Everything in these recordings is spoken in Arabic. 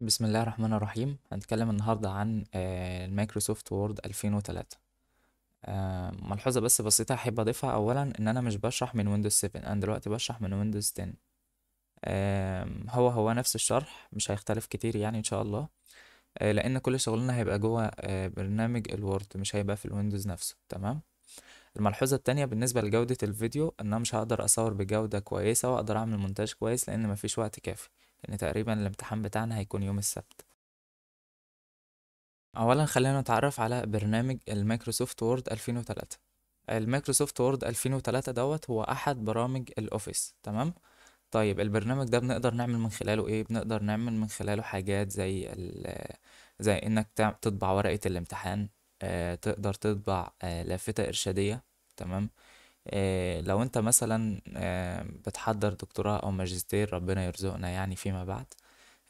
بسم الله الرحمن الرحيم هنتكلم النهاردة عن آه، المايكروسوفت وورد 2003 آه، ملحوظة بس بسيطة أحب أضيفها أولا إن أنا مش بشرح من ويندوز 7 أنا دلوقتي بشرح من ويندوز 10 هو هو نفس الشرح مش هيختلف كتير يعني إن شاء الله آه، لأن كل شغلنا هيبقى جوه برنامج الوورد مش هيبقى في الويندوز نفسه تمام الملحوظة التانية بالنسبة لجودة الفيديو إن أنا مش هقدر أصور بجودة كويسة وأقدر أعمل مونتاج كويس لأن مفيش وقت كافي لأن تقريبا الامتحان بتاعنا هيكون يوم السبت أولا خلينا نتعرف على برنامج المايكروسوفت وورد 2003 المايكروسوفت وورد 2003 دوت هو أحد برامج الأوفيس تمام طيب البرنامج ده بنقدر نعمل من خلاله ايه بنقدر نعمل من خلاله حاجات زي زي انك تطبع ورقة الامتحان آه، تقدر تطبع آه، لافتة ارشادية تمام آه، لو انت مثلا آه، بتحضر دكتوراه او ماجستير ربنا يرزقنا يعني فيما بعد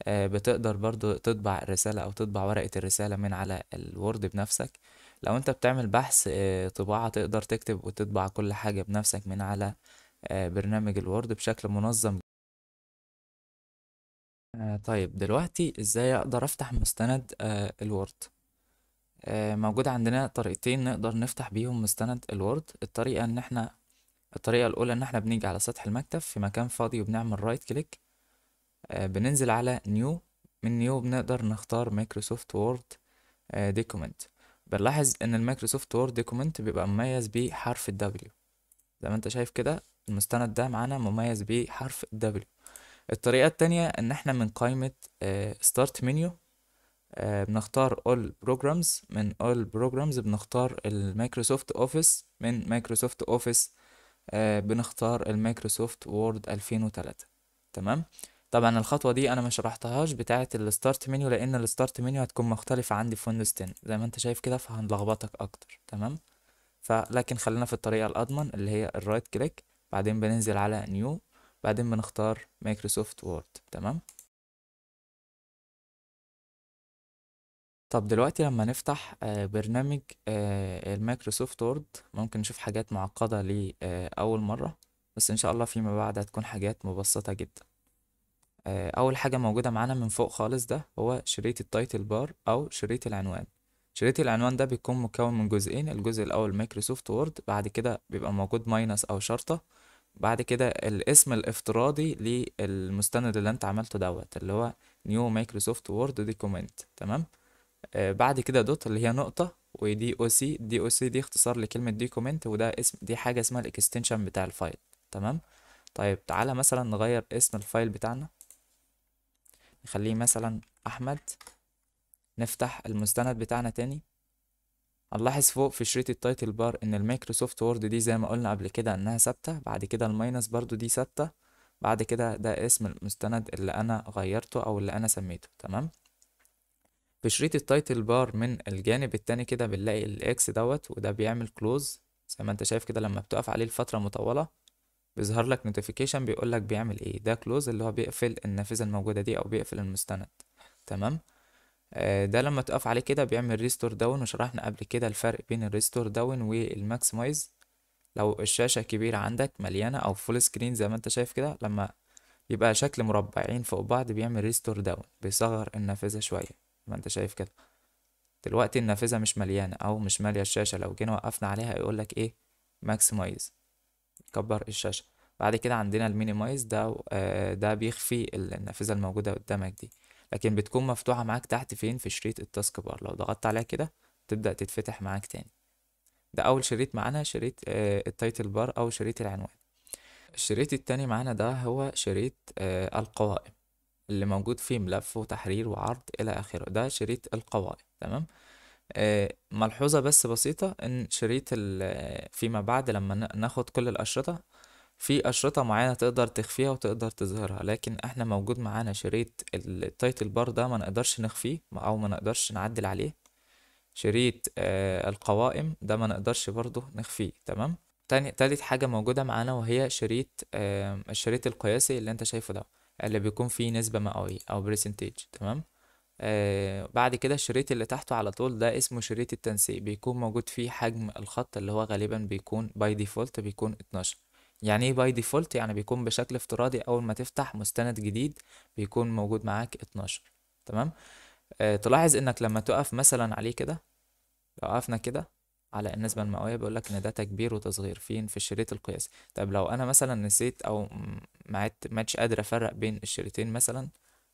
آه، بتقدر برضو تطبع الرسالة او تطبع ورقة الرسالة من على الوورد بنفسك لو انت بتعمل بحث طباعة تقدر تكتب وتطبع كل حاجة بنفسك من على برنامج الوورد بشكل منظم طيب دلوقتي ازاي اقدر افتح مستند الوورد موجود عندنا طريقتين نقدر نفتح بيهم مستند الوورد الطريقة ان احنا الطريقة الأولى إن إحنا بنيجي على سطح المكتب في مكان فاضي وبنعمل رايت آه، كليك بننزل على نيو من نيو بنقدر نختار مايكروسوفت وورد دوكيمنت بنلاحظ إن المايكروسوفت وورد دوكيمنت بيبقى مميز بحرف الدبليو زي ما أنت شايف كده المستند ده معانا مميز بحرف الدبليو الطريقة التانية إن إحنا من قائمة ستارت آه، منيو آه، بنختار all programs من all programs بنختار المايكروسوفت اوفيس من مايكروسوفت اوفيس آه، بنختار المايكروسوفت وورد 2003 تمام طبعا الخطوه دي انا ما شرحتهاش بتاعه الستارت منيو لان الستارت منيو هتكون مختلفه عندي في ويندوز 10 زي ما انت شايف كده فهنلخبطك اكتر تمام فلكن خلينا في الطريقه الاضمن اللي هي الرايت كليك بعدين بننزل على نيو بعدين بنختار مايكروسوفت وورد تمام طب دلوقتي لما نفتح آه، برنامج آه، المايكروسوفت وورد ممكن نشوف حاجات معقدة لأول آه، مرة بس إن شاء الله فيما بعد هتكون حاجات مبسطة جدا أول حاجة موجودة معانا من فوق خالص ده هو شريط التايتل بار أو شريط العنوان شريط العنوان ده بيكون مكون من جزئين الجزء الأول مايكروسوفت وورد بعد كده بيبقى موجود ماينس أو شرطة بعد كده الاسم الافتراضي للمستند اللي انت عملته دوت اللي هو نيو مايكروسوفت وورد دوكيومنت تمام آه، بعد كده دوت اللي هي نقطة ودي او سي دي او سي دي اختصار لكلمة كومنت وده اسم دي حاجة اسمها الاكستنشن بتاع الفايل تمام طيب تعالى مثلا نغير اسم الفايل بتاعنا نخليه مثلا احمد نفتح المستند بتاعنا تاني هنلاحظ فوق في شريط التايتل بار ان المايكروسوفت وورد دي زي ما قلنا قبل كده انها ثابتة بعد كده الماينس برضو دي ثابتة بعد كده ده اسم المستند اللي انا غيرته او اللي انا سميته تمام في شريط التايتل بار من الجانب التاني كده بنلاقي الاكس دوت وده بيعمل كلوز زي ما انت شايف كده لما بتقف عليه لفترة مطولة بيظهر لك نوتيفيكيشن بيقول لك بيعمل ايه ده كلوز اللي هو بيقفل النافذة الموجودة دي او بيقفل المستند تمام آه ده لما تقف عليه كده بيعمل ريستور داون وشرحنا قبل كده الفرق بين الريستور داون والماكسمايز لو الشاشة كبيرة عندك مليانة او فول سكرين زي ما انت شايف كده لما يبقى شكل مربعين فوق بعض بيعمل ريستور داون بيصغر النافذة شوية ما انت شايف كده دلوقتي النافذة مش مليانة أو مش مالية الشاشة لو جينا وقفنا عليها يقولك إيه ماكسمايز كبر الشاشة بعد كده عندنا المينيمايز ده آه، ده بيخفي النافذة الموجودة قدامك دي لكن بتكون مفتوحة معاك تحت فين في شريط التاسك بار لو ضغطت عليها كده تبدأ تتفتح معاك تاني ده أول شريط معانا شريط آه، التايتل بار أو شريط العنوان الشريط التاني معانا ده هو شريط آه، القوائم اللي موجود فيه ملف وتحرير وعرض إلى آخره ده شريط القوائم تمام آه، ملحوظة بس بسيطة إن شريط فيما بعد لما ناخد كل الأشرطة في أشرطة معينة تقدر تخفيها وتقدر تظهرها لكن احنا موجود معانا شريط التايتل بار ده ما نقدرش نخفيه أو ما نقدرش نعدل عليه شريط آه، القوائم ده ما نقدرش برضه نخفيه تمام تاني تالت حاجة موجودة معانا وهي شريط الشريط القياسي اللي انت شايفه ده اللي بيكون فيه نسبة مئوية أو percentage تمام آه بعد كده الشريط اللي تحته على طول ده اسمه شريط التنسيق بيكون موجود فيه حجم الخط اللي هو غالبا بيكون باي ديفولت بيكون 12 يعني ايه باي ديفولت يعني بيكون بشكل افتراضي اول ما تفتح مستند جديد بيكون موجود معاك 12 تمام آه تلاحظ انك لما تقف مثلا عليه كده لو وقفنا كده على النسبة المئوية بيقول لك إن ده تكبير وتصغير فين في الشريط القياسي طب لو أنا مثلا نسيت أو ما عدتش قادر أفرق بين الشريطين مثلا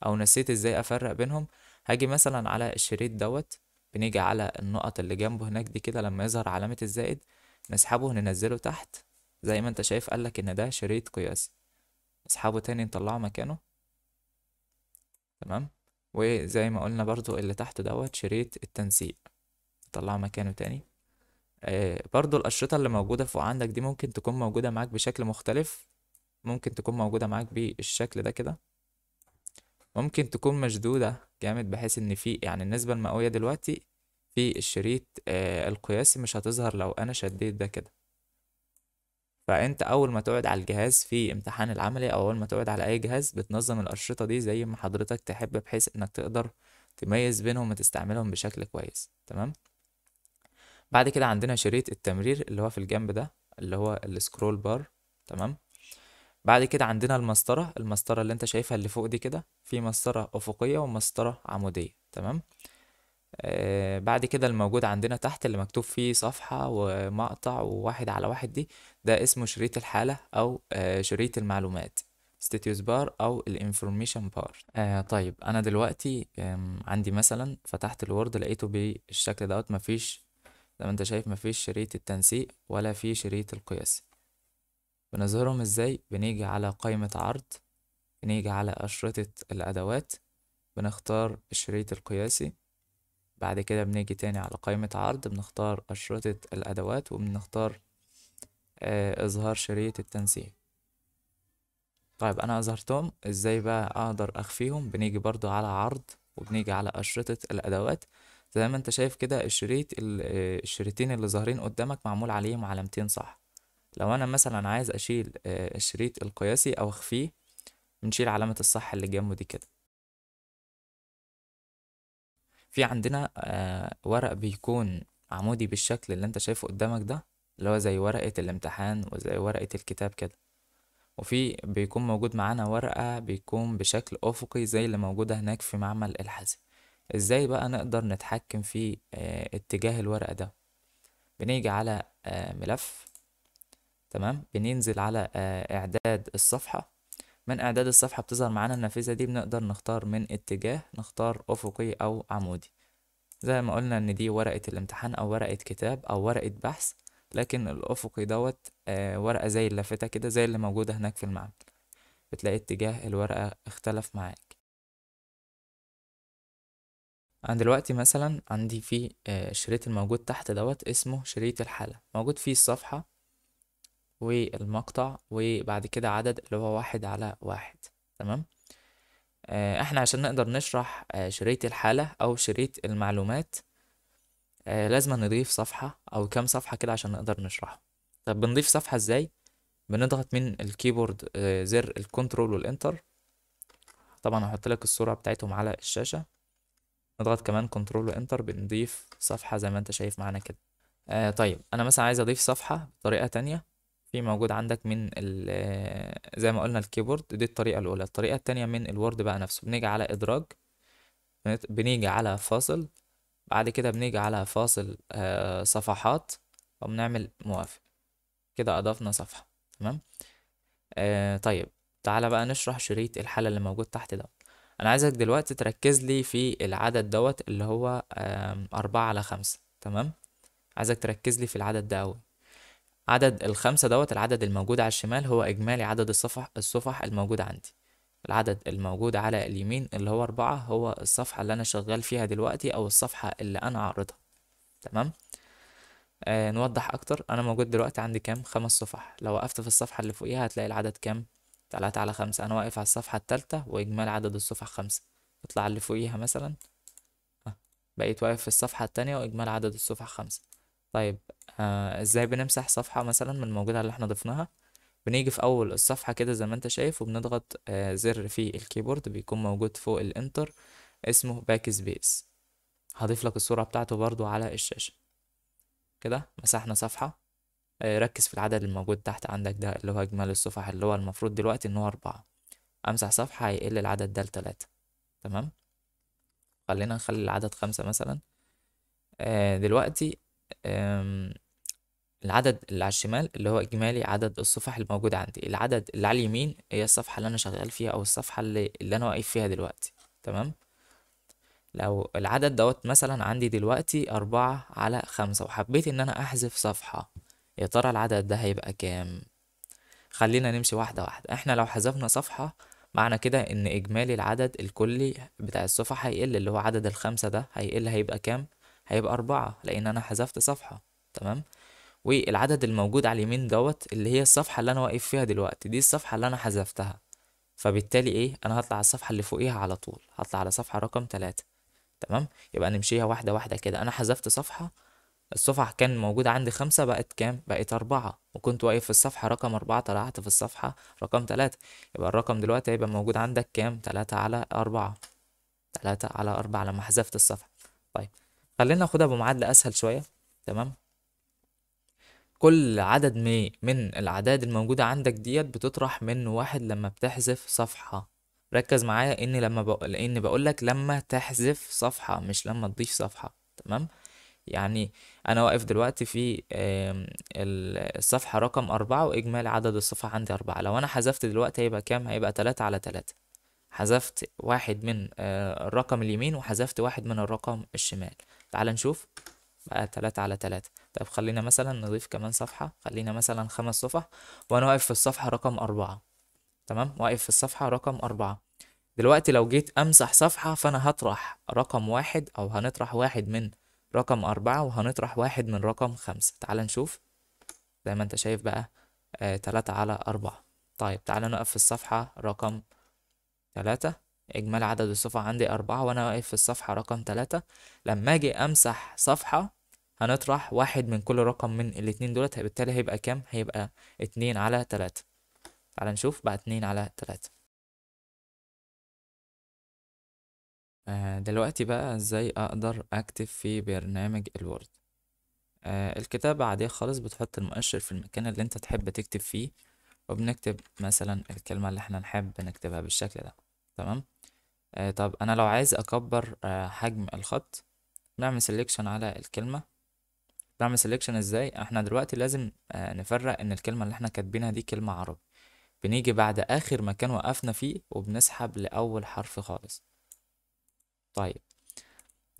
أو نسيت إزاي أفرق بينهم هاجي مثلا على الشريط دوت بنيجي على النقط اللي جنبه هناك دي كده لما يظهر علامة الزائد نسحبه ننزله تحت زي ما انت شايف قالك ان ده شريط قياسي نسحبه تاني نطلعه مكانه تمام وزي ما قلنا برضو اللي تحت دوت شريط التنسيق نطلعه مكانه تاني آه، برضو الأشرطة اللي موجودة فوق عندك دي ممكن تكون موجودة معاك بشكل مختلف ممكن تكون موجودة معاك بالشكل ده كده ممكن تكون مشدودة جامد بحيث إن في يعني النسبة المئوية دلوقتي في الشريط آه، القياسي مش هتظهر لو أنا شديت ده كده فأنت أول ما تقعد على الجهاز في امتحان العملي أو أول ما تقعد على أي جهاز بتنظم الأشرطة دي زي ما حضرتك تحب بحيث إنك تقدر تميز بينهم وتستعملهم بشكل كويس تمام بعد كده عندنا شريط التمرير اللي هو في الجنب ده اللي هو السكرول بار تمام بعد كده عندنا المسطرة المسطرة اللي انت شايفها اللي فوق دي كده في مسطرة أفقية ومسطرة عمودية تمام آه بعد كده الموجود عندنا تحت اللي مكتوب فيه صفحة ومقطع وواحد على واحد دي ده اسمه شريط الحالة أو آه شريط المعلومات ستاتيوس بار أو الانفورميشن بار آه طيب أنا دلوقتي عندي مثلا فتحت الوورد لقيته بالشكل دوت مفيش زي ما انت شايف مفيش شريط التنسيق ولا في شريط القياس بنظهرهم ازاي بنيجي على قائمة عرض بنيجي على أشرطة الأدوات بنختار الشريط القياسي بعد كده بنيجي تاني على قائمة عرض بنختار أشرطة الأدوات وبنختار آه، إظهار شريط التنسيق طيب أنا أظهرتهم إزاي بقى أقدر أخفيهم بنيجي برضو على عرض وبنيجي على أشرطة الأدوات زي ما انت شايف كده الشريط الشريطين اللي ظاهرين قدامك معمول عليهم علامتين صح لو انا مثلا عايز اشيل آه، الشريط القياسي او اخفيه بنشيل علامة الصح اللي جنبه دي كده في عندنا آه، ورق بيكون عمودي بالشكل اللي انت شايفه قدامك ده اللي هو زي ورقة الامتحان وزي ورقة الكتاب كده وفي بيكون موجود معانا ورقة بيكون بشكل أفقي زي اللي موجودة هناك في معمل الحاسب ازاي بقى نقدر نتحكم في آه، اتجاه الورقة ده بنيجي على آه، ملف تمام بننزل على آه، اعداد الصفحة من اعداد الصفحة بتظهر معانا النافذة دي بنقدر نختار من اتجاه نختار افقي او عمودي زي ما قلنا ان دي ورقة الامتحان او ورقة كتاب او ورقة بحث لكن الافقي دوت ورقة زي اللافتة كده زي اللي موجودة هناك في المعمل بتلاقي اتجاه الورقة اختلف معاك انا دلوقتي مثلا عندي في الشريط آه، الموجود تحت دوت اسمه شريط الحالة موجود فيه الصفحة والمقطع وبعد كده عدد اللي هو واحد على واحد تمام آه، احنا عشان نقدر نشرح آه، شريط الحالة او شريط المعلومات لازم نضيف صفحة او كام صفحة كده عشان نقدر نشرحه طب بنضيف صفحة ازاي بنضغط من الكيبورد زر الكنترول والانتر طبعا هحط لك الصورة بتاعتهم على الشاشة نضغط كمان كنترول وانتر بنضيف صفحة زي ما انت شايف معانا كده آه طيب انا مثلا عايز اضيف صفحة بطريقة تانية في موجود عندك من آه، زي ما قلنا الكيبورد دي الطريقة الاولى الطريقة التانية من الوورد بقى نفسه بنيجي على ادراج بنيجي على فاصل بعد كده بنيجي على فاصل آه صفحات وبنعمل موافق كده اضفنا صفحة تمام آه طيب تعالى بقى نشرح شريط الحالة اللي موجود تحت ده انا عايزك دلوقتي تركز لي في العدد دوت اللي هو أربعة على خمسة تمام عايزك تركز لي في العدد ده أوي عدد الخمسة دوت العدد الموجود على الشمال هو إجمالي عدد الصفح الصفح الموجود عندي العدد الموجود على اليمين اللي هو أربعة هو الصفحة اللي أنا شغال فيها دلوقتي أو الصفحة اللي أنا عارضها تمام آه نوضح أكتر أنا موجود دلوقتي عندي كام خمس صفح لو وقفت في الصفحة اللي فوقيها هتلاقي العدد كام 3 على 5 انا واقف على الصفحه الثالثه واجمالي عدد الصفح خمسة اطلع اللي فوقيها مثلا بقيت واقف في الصفحه الثانيه واجمالي عدد الصفح خمسة طيب آه ازاي بنمسح صفحه مثلا من الموجوده اللي احنا ضفناها بنيجي في اول الصفحه كده زي ما انت شايف وبنضغط آه زر في الكيبورد بيكون موجود فوق الانتر اسمه باك سبيس هضيف لك الصوره بتاعته برضو على الشاشه كده مسحنا صفحه آه، ركز في العدد الموجود تحت عندك ده اللي هو اجمالي الصفح اللي هو المفروض دلوقتي ان هو أربعة امسح صفحة هيقل العدد ده لتلاتة تمام خلينا نخلي العدد خمسة مثلا آه، دلوقتي العدد اللي على الشمال اللي هو اجمالي عدد الصفح الموجودة عندي العدد اللي على اليمين هي الصفحة اللي انا شغال فيها او الصفحة اللي, اللي انا واقف فيها دلوقتي تمام لو العدد دوت مثلا عندي دلوقتي أربعة على خمسة وحبيت إن أنا أحذف صفحة يا ترى العدد ده هيبقى كام خلينا نمشي واحدة واحدة احنا لو حذفنا صفحة معنى كده ان اجمالي العدد الكلي بتاع الصفحة هيقل اللي هو عدد الخمسة ده هيقل هيبقى كام هيبقى أربعة لأن أنا حذفت صفحة تمام والعدد الموجود على اليمين دوت اللي هي الصفحة اللي أنا واقف فيها دلوقتي دي الصفحة اللي أنا حذفتها فبالتالي إيه أنا هطلع على الصفحة اللي فوقيها على طول هطلع على صفحة رقم تلاتة تمام يبقى نمشيها واحدة واحدة كده أنا حذفت صفحة الصفحة كان موجودة عندي خمسة بقت كام؟ بقت أربعة وكنت واقف في الصفحة رقم أربعة طلعت في الصفحة رقم تلاتة يبقى الرقم دلوقتي هيبقى موجود عندك كام؟ تلاتة على أربعة تلاتة على أربعة لما حذفت الصفحة طيب خلينا ناخدها بمعادلة أسهل شوية تمام كل عدد مي من الأعداد الموجودة عندك ديت بتطرح من واحد لما بتحذف صفحة ركز معايا إن لما بقول لأن لما تحذف صفحة مش لما تضيف صفحة تمام؟ يعني انا واقف دلوقتي في الصفحة رقم أربعة واجمالي عدد الصفحة عندي أربعة لو انا حذفت دلوقتي هيبقى كام هيبقى تلاتة على تلاتة حذفت واحد من آه، الرقم اليمين وحذفت واحد من الرقم الشمال تعال نشوف بقى تلاتة على تلاتة طب خلينا مثلا نضيف كمان صفحة خلينا مثلا خمس صفح وانا واقف في الصفحة رقم أربعة تمام واقف في الصفحة رقم أربعة دلوقتي لو جيت امسح صفحة فانا هطرح رقم واحد او هنطرح واحد من رقم أربعة وهنطرح واحد من رقم خمسة تعال نشوف زي ما انت شايف بقى آه تلاتة على أربعة طيب تعال نقف في الصفحة رقم تلاتة إجمالي عدد الصفح عندي أربعة وأنا واقف في الصفحة رقم تلاتة لما أجي أمسح صفحة هنطرح واحد من كل رقم من الاتنين دولت بالتالي هيبقى كام هيبقى اتنين على تلاتة تعال نشوف بقى اتنين على تلاتة آه، دلوقتي بقى ازاي اقدر اكتب في برنامج الوورد آه، الكتابة عادية خالص بتحط المؤشر في المكان اللي انت تحب تكتب فيه وبنكتب مثلا الكلمة اللي احنا نحب نكتبها بالشكل ده تمام آه، طب انا لو عايز اكبر حجم الخط نعمل سيليكشن على الكلمة نعمل سيليكشن ازاي احنا دلوقتي لازم نفرق ان الكلمة اللي احنا كاتبينها دي كلمة عربي بنيجي بعد اخر مكان وقفنا فيه وبنسحب لاول حرف خالص طيب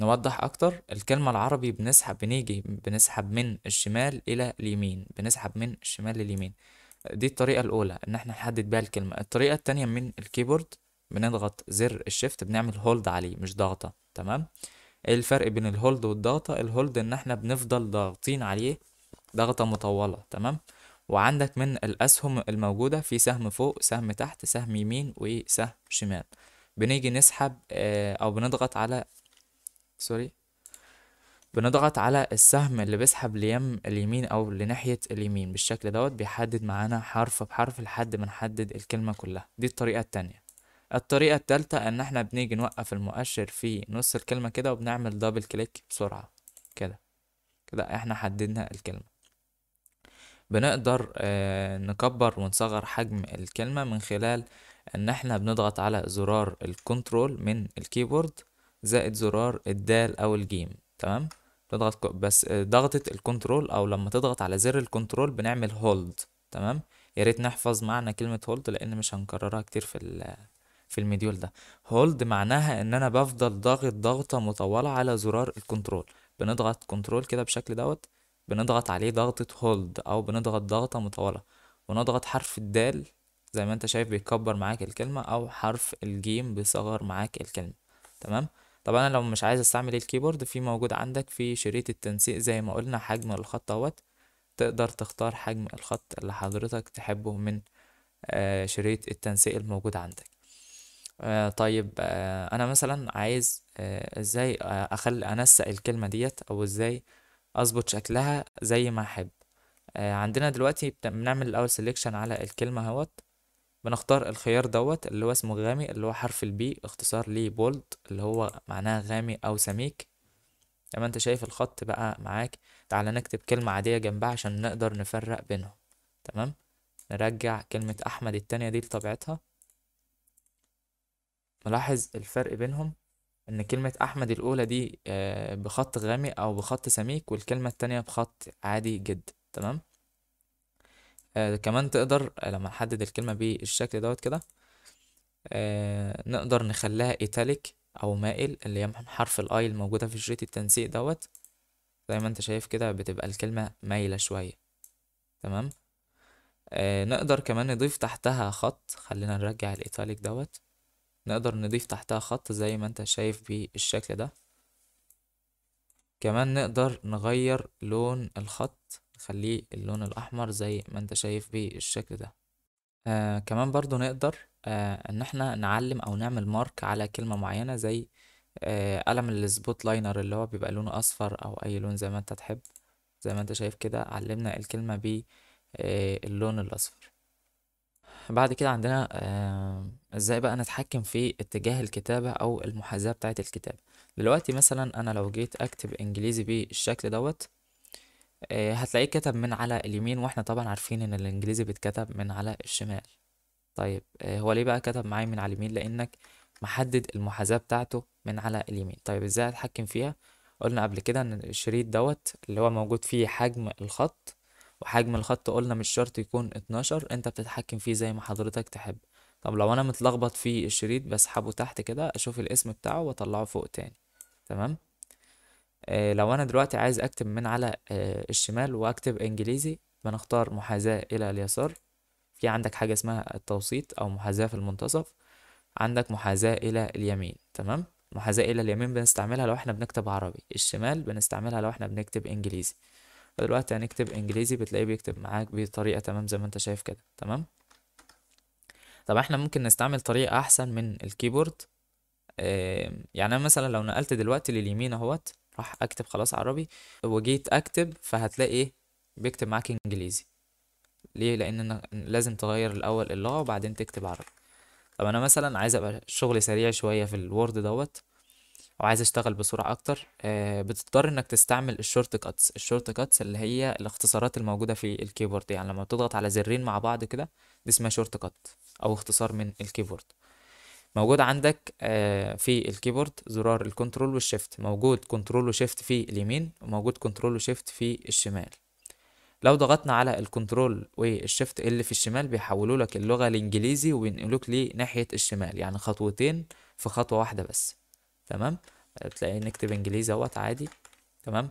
نوضح اكتر الكلمة العربي بنسحب بنيجي بنسحب من الشمال الى اليمين بنسحب من الشمال لليمين دي الطريقة الاولى ان احنا نحدد بيها الكلمة الطريقة التانية من الكيبورد بنضغط زر الشيفت بنعمل هولد عليه مش ضغطة تمام ايه الفرق بين الهولد والضغطة الهولد ان احنا بنفضل ضاغطين عليه ضغطة مطولة تمام وعندك من الاسهم الموجودة في سهم فوق سهم تحت سهم يمين وسهم شمال بنيجي نسحب آه، او بنضغط على سوري بنضغط على السهم اللي بيسحب ليم اليمين او لناحية اليمين بالشكل دوت بيحدد معانا حرف بحرف لحد ما نحدد الكلمة كلها دي الطريقة التانية الطريقة التالتة ان احنا بنيجي نوقف المؤشر في نص الكلمة كده وبنعمل دبل كليك بسرعة كده كده احنا حددنا الكلمة بنقدر آه، نكبر ونصغر حجم الكلمة من خلال ان احنا بنضغط على زرار الكنترول من الكيبورد زائد زرار الدال او الجيم تمام بنضغط بس آه، ضغطة الكنترول او لما تضغط على زر الكنترول بنعمل هولد تمام يا ريت نحفظ معنى كلمة هولد لان مش هنكررها كتير في في المديول ده هولد معناها ان انا بفضل ضاغط ضغطة مطولة على زرار الكنترول بنضغط كنترول كده بشكل دوت بنضغط عليه ضغطة هولد او بنضغط ضغطة مطولة ونضغط حرف الدال زي ما انت شايف بيكبر معاك الكلمة او حرف الجيم بيصغر معاك الكلمة تمام طب انا لو مش عايز استعمل الكيبورد في موجود عندك في شريط التنسيق زي ما قلنا حجم الخط اهوت تقدر تختار حجم الخط اللي حضرتك تحبه من آه، شريط التنسيق الموجود عندك آه، طيب آه، انا مثلا عايز ازاي اخلي انسق الكلمة ديت او ازاي اظبط شكلها زي ما احب عندنا دلوقتي بنعمل الاول سيليكشن على الكلمة اهوت بنختار الخيار دوت اللي هو اسمه غامي اللي هو حرف البي اختصار ليه بولد اللي هو معناها غامي او سميك زي ما انت شايف الخط بقى معاك تعال نكتب كلمة عادية جنبها عشان نقدر نفرق بينهم تمام نرجع كلمة أحمد التانية دي لطبيعتها نلاحظ الفرق بينهم إن كلمة أحمد الأولى دي آه، بخط غامي أو بخط سميك والكلمة التانية بخط عادي جدا تمام آه كمان تقدر آه، لما نحدد الكلمة بالشكل دوت كده آه نقدر نخليها ايتاليك او مائل اللي هي حرف الاي الموجودة في شريط التنسيق دوت زي ما انت شايف كده بتبقى الكلمة مايلة شوية تمام آه نقدر كمان نضيف تحتها خط خلينا نرجع الايتاليك دوت نقدر نضيف تحتها خط زي ما انت شايف بالشكل ده كمان نقدر نغير لون الخط نخليه اللون الأحمر زي ما انت شايف بالشكل ده آه كمان برضو نقدر آه ان احنا نعلم او نعمل مارك على كلمة معينة زي آه قلم السبوت لاينر اللي هو بيبقى لونه اصفر او اي لون زي ما انت تحب زي ما انت شايف كده علمنا الكلمة باللون آه الاصفر بعد كده عندنا آه، ازاي آه بقى نتحكم في اتجاه الكتابة او المحاذاة بتاعت الكتابة دلوقتي مثلا انا لو جيت اكتب انجليزي بالشكل دوت آه، هتلاقيه كتب من على اليمين واحنا طبعا عارفين ان الانجليزي بيتكتب من على الشمال طيب آه، هو ليه بقى كتب معايا من على اليمين لانك محدد المحاذاة بتاعته من على اليمين طيب ازاي اتحكم فيها قلنا قبل كده ان الشريط دوت اللي هو موجود فيه حجم الخط وحجم الخط قلنا مش شرط يكون 12 انت بتتحكم فيه زي ما حضرتك تحب طب لو انا متلخبط في الشريط بسحبه تحت كده اشوف الاسم بتاعه واطلعه فوق تاني تمام آه، لو انا دلوقتي عايز اكتب من على آه، الشمال واكتب انجليزي بنختار محاذاة الى اليسار في عندك حاجة اسمها التوسيط او محاذاة في المنتصف عندك محاذاة الى اليمين تمام محاذاة الى اليمين بنستعملها لو احنا بنكتب عربي الشمال بنستعملها لو احنا بنكتب انجليزي فدلوقتي هنكتب انجليزي بتلاقيه بيكتب معاك بطريقة تمام زي ما انت شايف كده تمام طب احنا ممكن نستعمل طريقة احسن من الكيبورد يعني انا مثلا لو نقلت دلوقتي لليمين اهوت راح اكتب خلاص عربي وجيت اكتب فهتلاقي ايه بيكتب معاك انجليزي ليه لان لازم تغير الاول اللغه وبعدين تكتب عربي طب انا مثلا عايز ابقى شغلي سريع شويه في الوورد دوت وعايز اشتغل بسرعه اكتر آه بتضطر انك تستعمل الشورت كاتس الشورت كاتس اللي هي الاختصارات الموجوده في الكيبورد يعني لما بتضغط على زرين مع بعض كده دي اسمها شورت كات او اختصار من الكيبورد موجود عندك آه، في الكيبورد زرار الكنترول والشيفت موجود كنترول وشيفت في اليمين وموجود كنترول وشيفت في الشمال لو ضغطنا على الكنترول والشيفت اللي في الشمال بيحولوا لك اللغة الانجليزي وبينقلوك لناحية الشمال يعني خطوتين في خطوة واحدة بس تمام تلاقي نكتب انجليزي اهوت عادي تمام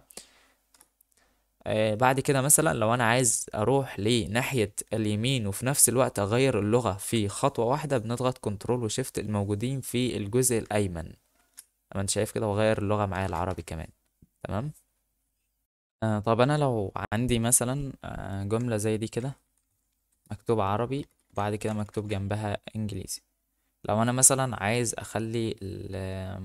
آه، بعد كده مثلا لو انا عايز اروح لناحية اليمين وفي نفس الوقت اغير اللغة في خطوة واحدة بنضغط كنترول وشيفت الموجودين في الجزء الايمن اما انت شايف كده وغير اللغة معايا العربي كمان تمام آه طب انا لو عندي مثلا آه، جملة زي دي كده مكتوب عربي وبعد كده مكتوب جنبها انجليزي لو انا مثلا عايز اخلي آه،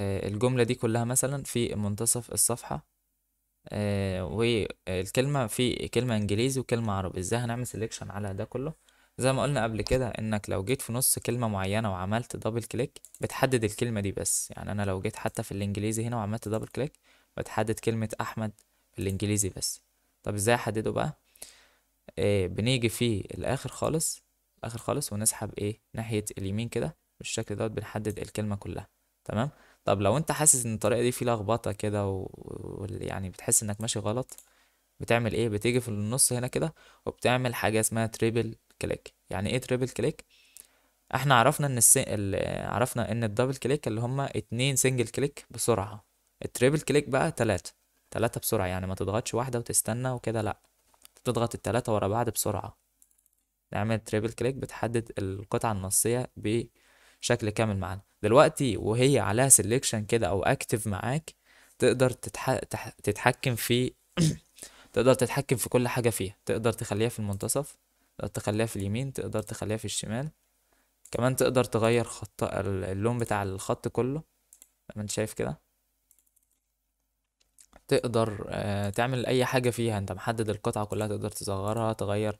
الجملة دي كلها مثلا في منتصف الصفحة آه والكلمة في كلمة انجليزي وكلمة عربي ازاي هنعمل سيلكشن على ده كله زي ما قلنا قبل كده انك لو جيت في نص كلمة معينة وعملت دبل كليك بتحدد الكلمة دي بس يعني انا لو جيت حتى في الانجليزي هنا وعملت دبل كليك بتحدد كلمة احمد في الانجليزي بس طب ازاي احدده بقى آه بنيجي في الاخر خالص اخر خالص ونسحب ايه ناحية اليمين كده بالشكل دوت بنحدد الكلمة كلها تمام طب لو انت حاسس ان الطريقه دي فيه لخبطه كده ويعني بتحس انك ماشي غلط بتعمل ايه بتيجي في النص هنا كده وبتعمل حاجه اسمها تريبل كليك يعني ايه تريبل كليك احنا عرفنا ان الس... عرفنا ان الدبل كليك اللي هما اتنين سنجل كليك بسرعه التريبل كليك بقى تلاتة تلاتة بسرعه يعني ما تضغطش واحده وتستنى وكده لا تضغط التلاتة ورا بعض بسرعه نعمل تريبل كليك بتحدد القطعه النصيه بشكل كامل معانا دلوقتي وهي عليها سيلكشن كده او اكتف معاك تقدر تتح... تح... تتحكم في تقدر تتحكم في كل حاجة فيها تقدر تخليها في المنتصف تقدر تخليها في اليمين تقدر تخليها في الشمال كمان تقدر تغير خط اللون بتاع الخط كله زي ما انت شايف كده تقدر آه، تعمل اي حاجة فيها انت محدد القطعة كلها تقدر تصغرها تغير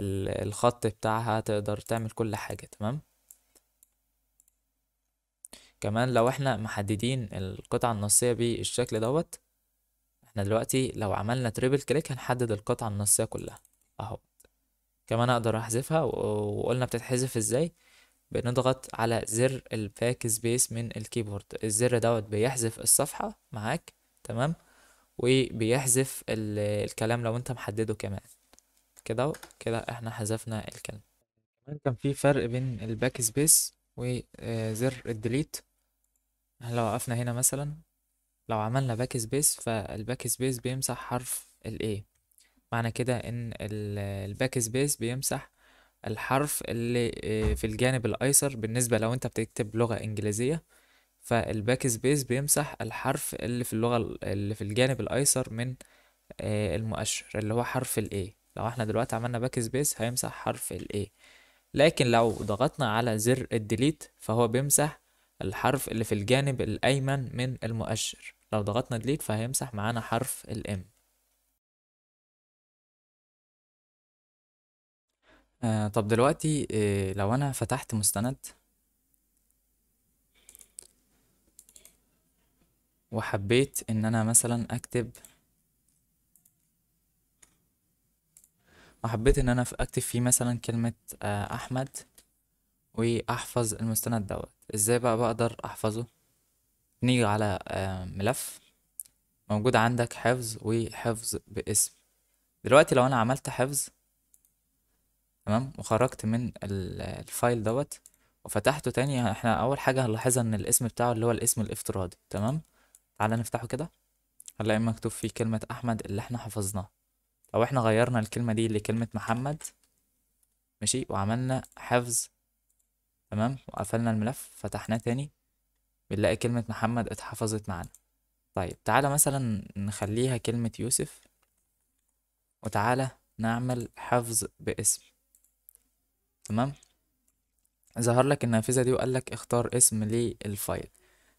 الخط بتاعها تقدر تعمل كل حاجة تمام كمان لو احنا محددين القطعة النصية بالشكل دوت احنا دلوقتي لو عملنا تريبل كليك هنحدد القطعة النصية كلها اهو كمان اقدر احذفها وقلنا بتتحذف ازاي بنضغط على زر الباك سبيس من الكيبورد الزر دوت بيحذف الصفحة معاك تمام وبيحذف الكلام لو انت محدده كمان كده كده احنا حذفنا الكلام كمان كان في فرق بين الباك سبيس وزر آه، الديليت لو وقفنا هنا مثلا لو عملنا باك سبيس فالباك سبيس بيمسح حرف ال A معنى كده ان الباك سبيس بيمسح الحرف اللي آه، في الجانب الايسر بالنسبه لو انت بتكتب لغه انجليزيه فالباك سبيس بيمسح الحرف اللي في اللغه اللي في الجانب الايسر من آه، المؤشر اللي هو حرف ال A لو احنا دلوقتي عملنا باك سبيس هيمسح حرف ال A لكن لو ضغطنا على زر الديليت فهو بيمسح الحرف اللي في الجانب الأيمن من المؤشر لو ضغطنا ديليت فهيمسح معانا حرف الام آه طب دلوقتي آه لو أنا فتحت مستند وحبيت إن أنا مثلا أكتب وحبيت إن أنا أكتب فيه مثلا كلمة آه أحمد وأحفظ المستند دوت ازاي بقى بقدر احفظه نيجي على آه، ملف موجود عندك حفظ وحفظ باسم دلوقتي لو انا عملت حفظ تمام وخرجت من الفايل دوت وفتحته تاني احنا اول حاجة هنلاحظها ان الاسم بتاعه اللي هو الاسم الافتراضي تمام تعالى نفتحه كده هنلاقي مكتوب فيه كلمة احمد اللي احنا حفظناها لو احنا غيرنا الكلمة دي لكلمة محمد ماشي وعملنا حفظ تمام وقفلنا الملف فتحناه تاني بنلاقي كلمة محمد اتحفظت معانا طيب تعالى مثلا نخليها كلمة يوسف وتعالى نعمل حفظ باسم تمام ظهر لك النافذة دي وقال لك اختار اسم للفايل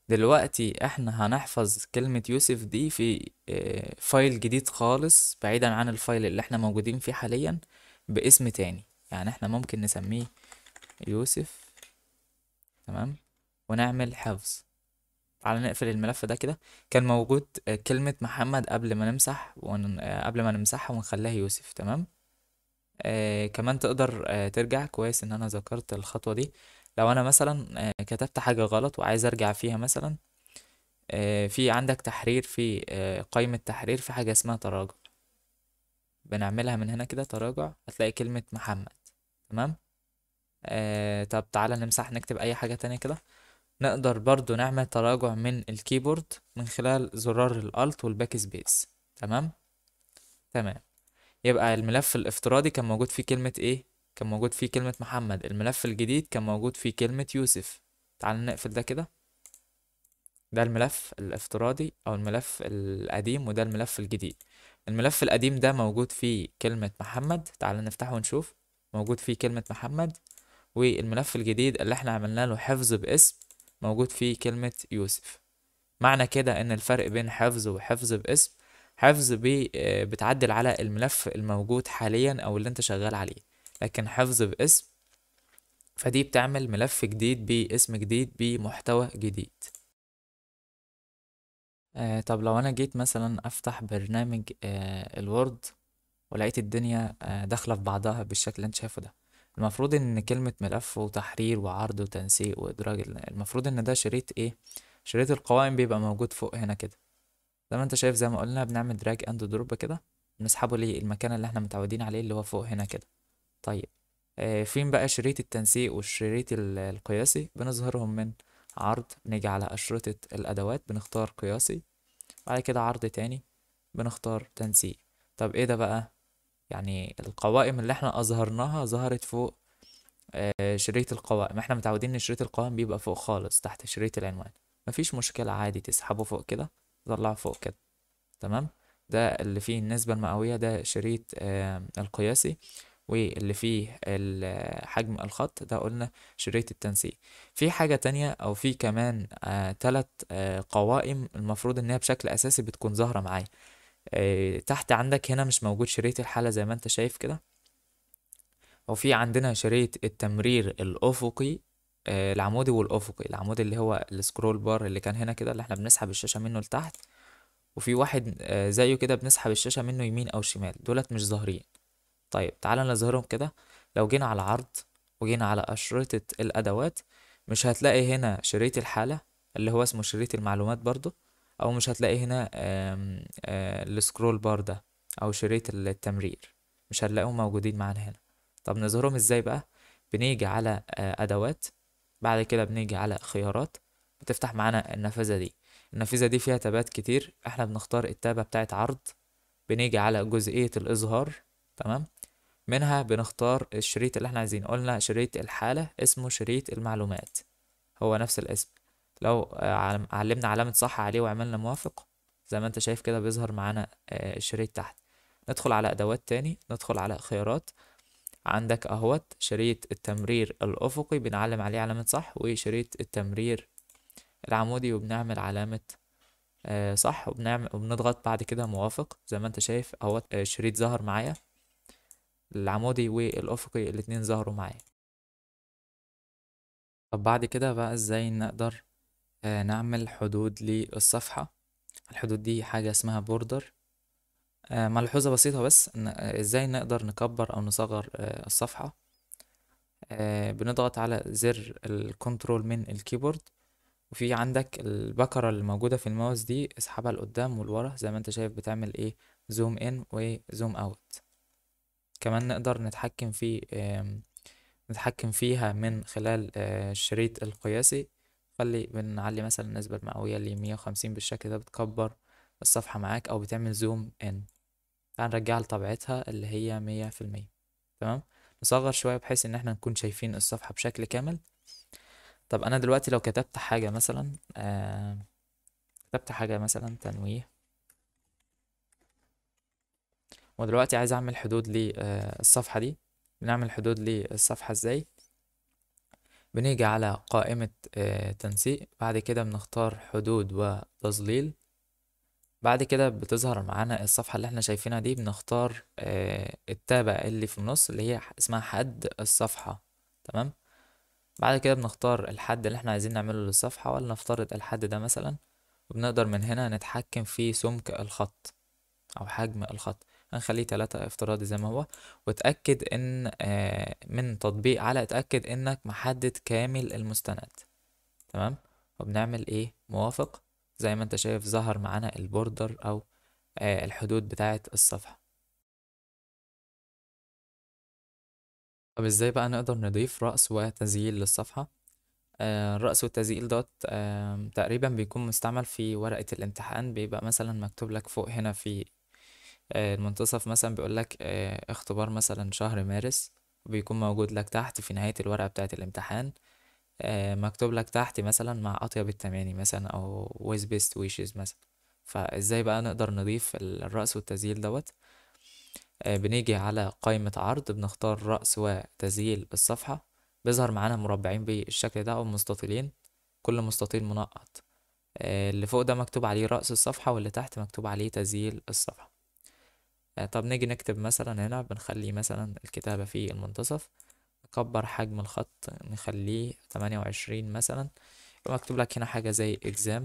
دلوقتي احنا هنحفظ كلمة يوسف دي في آه، فايل جديد خالص بعيدا عن الفايل اللي احنا موجودين فيه حاليا باسم تاني يعني احنا ممكن نسميه يوسف تمام ونعمل حفظ تعالى نقفل الملف ده كده كان موجود آه، كلمة محمد قبل ما نمسح ون... آه، قبل ما نمسحها ونخليها يوسف تمام آه كمان تقدر آه ترجع كويس ان انا ذكرت الخطوة دي لو انا مثلا آه كتبت حاجة غلط وعايز ارجع فيها مثلا آه في عندك تحرير في آه قائمة تحرير في حاجة اسمها تراجع بنعملها من هنا كده تراجع هتلاقي كلمة محمد تمام آه طب تعالى نمسح نكتب اي حاجة تانية كده نقدر برضو نعمل تراجع من الكيبورد من خلال زرار الالت والباك سبيس تمام تمام يبقى الملف الافتراضي كان موجود فيه كلمة ايه كان موجود فيه كلمة محمد الملف الجديد كان موجود فيه كلمة يوسف تعالى نقفل ده كده ده الملف الافتراضي او الملف القديم وده الملف الجديد الملف القديم ده موجود فيه كلمة محمد تعال نفتحه ونشوف موجود فيه كلمة محمد والملف الجديد اللي احنا عملنا له حفظ باسم موجود فيه كلمة يوسف معنى كده ان الفرق بين حفظ وحفظ باسم حفظ بي آه، بتعدل على الملف الموجود حاليا او اللي انت شغال عليه لكن حفظ باسم فدي بتعمل ملف جديد باسم جديد بمحتوى جديد آه طب لو انا جيت مثلا افتح برنامج آه الوورد ولقيت الدنيا آه داخله في بعضها بالشكل اللي انت شايفه ده المفروض ان كلمة ملف وتحرير وعرض وتنسيق وادراج المفروض ان ده شريط ايه شريط القوائم بيبقى موجود فوق هنا كده زي ما انت شايف زي ما قلنا بنعمل دراج اند دروب كده بنسحبه للمكان اللي احنا متعودين عليه اللي هو فوق هنا كده طيب آه فين بقى شريط التنسيق والشريط القياسي بنظهرهم من عرض نيجي على أشرطة الأدوات بنختار قياسي بعد كده عرض تاني بنختار تنسيق طب ايه ده بقى يعني القوائم اللي احنا اظهرناها ظهرت فوق آه، شريط القوائم احنا متعودين ان شريط القوائم بيبقى فوق خالص تحت شريط العنوان مفيش مشكلة عادي تسحبه فوق كده تطلعه فوق كده تمام ده اللي فيه النسبة المئوية ده شريط آه، القياسي واللي فيه حجم الخط ده قلنا شريط التنسيق في حاجة تانية او في كمان آه، تلت قوائم المفروض ان هي بشكل اساسي بتكون ظاهرة معايا آه، تحت عندك هنا مش موجود شريط الحالة زي ما انت شايف كده وفي عندنا شريط التمرير الأفقي آه، العمودي والأفقي العمودي اللي هو السكرول بار اللي كان هنا كده اللي احنا بنسحب الشاشة منه لتحت وفي واحد آه، زيه كده بنسحب الشاشة منه يمين أو شمال دولت مش ظاهرين طيب تعالى نظهرهم كده لو جينا على عرض وجينا على أشرطة الأدوات مش هتلاقي هنا شريط الحالة اللي هو اسمه شريط المعلومات برضو او مش هتلاقي هنا آه، السكرول بار ده او شريط التمرير مش هنلاقيهم موجودين معانا هنا طب نظهرهم ازاي بقى بنيجي على آه، ادوات بعد كده بنيجي على خيارات بتفتح معانا النافذه دي النافذه دي فيها تابات كتير احنا بنختار التابه بتاعت عرض بنيجي على جزئيه الاظهار تمام منها بنختار الشريط اللي احنا عايزينه قلنا شريط الحاله اسمه شريط المعلومات هو نفس الاسم لو علمنا علامة صح عليه وعملنا موافق زي ما انت شايف كده بيظهر معانا آه، الشريط تحت ندخل على ادوات تاني ندخل على خيارات عندك اهوت شريط التمرير الافقي بنعلم عليه علامة صح وشريط التمرير العمودي وبنعمل علامة آه، صح وبنعمل وبنضغط بعد كده موافق زي ما انت شايف اهوت آه، الشريط ظهر معايا العمودي والافقي الاتنين ظهروا معايا طب بعد كده بقى ازاي نقدر آه، نعمل حدود للصفحة الحدود دي حاجة اسمها بوردر آه، ملحوظة بسيطة بس إن آه، ازاي نقدر نكبر او نصغر الصفحة بنضغط على زر الكنترول من الكيبورد وفي عندك البكرة اللي موجودة في الماوس دي اسحبها لقدام ولورا زي ما انت شايف بتعمل ايه زوم ان وزوم اوت كمان نقدر نتحكم في نتحكم فيها من خلال الشريط القياسي بتخلي بنعلي مثلا النسبة المئوية ل 150 بالشكل ده بتكبر الصفحة معاك أو بتعمل زوم إن هنرجعها لطبيعتها اللي هي مية في المية تمام نصغر شوية بحيث إن احنا نكون شايفين الصفحة بشكل كامل طب أنا دلوقتي لو كتبت حاجة مثلا آه كتبت حاجة مثلا تنويه ودلوقتي عايز أعمل حدود للصفحة آه، دي بنعمل حدود للصفحة إزاي بنيجي على قائمة آه، تنسيق بعد كده بنختار حدود وتظليل بعد كده بتظهر معانا الصفحة اللي احنا شايفينها دي بنختار آه، التابع اللي في النص اللي هي اسمها حد الصفحة تمام بعد كده بنختار الحد اللي احنا عايزين نعمله للصفحة ولنفترض الحد ده مثلا وبنقدر من هنا نتحكم في سمك الخط أو حجم الخط هنخليه تلاتة افتراضي زي ما هو وتأكد ان آه، من تطبيق على اتأكد انك محدد كامل المستند تمام وبنعمل ايه موافق زي ما انت شايف ظهر معانا البوردر او آه، الحدود بتاعة الصفحة طب ازاي بقى نقدر نضيف رأس وتزييل للصفحة الرأس آه، والتزييل دوت تقريبا بيكون مستعمل في ورقة الامتحان بيبقى مثلا مكتوب لك فوق هنا في آه، المنتصف مثلا بيقول لك آه، اختبار مثلا شهر مارس بيكون موجود لك تحت في نهاية الورقة بتاعة الامتحان آه، مكتوب لك تحت مثلا مع أطيب التماني مثلا أو with best wishes مثلا فازاي بقى نقدر نضيف الرأس والتزييل دوت بنيجي على قائمة عرض بنختار رأس وتزييل الصفحة بيظهر معانا مربعين بالشكل ده أو مستطيلين كل مستطيل منقط اللي فوق ده مكتوب عليه رأس الصفحة واللي تحت مكتوب عليه تزييل الصفحة آه، طب نيجي نكتب مثلا هنا بنخلي مثلا الكتابة في المنتصف نكبر حجم الخط نخليه تمانية وعشرين مثلا مكتوب لك هنا حاجة زي exam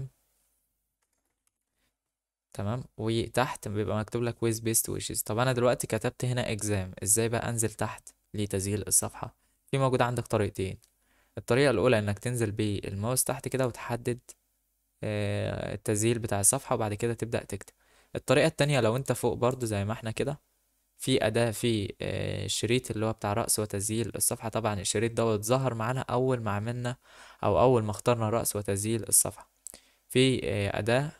تمام وتحت بيبقى مكتوب لك with best wishes طب أنا دلوقتي كتبت هنا exam ازاي بقى أنزل تحت لتسجيل الصفحة في موجود عندك طريقتين الطريقة الأولى إنك تنزل بالماوس تحت كده وتحدد آه، التسجيل بتاع الصفحة وبعد كده تبدأ تكتب الطريقة التانية لو انت فوق برضو زي ما احنا كده في أداة في الشريط آه، اللي هو بتاع رأس وتزييل الصفحة طبعا الشريط دوت ظهر معانا أول ما عملنا أو أول ما اخترنا رأس وتزييل الصفحة في آه، أداة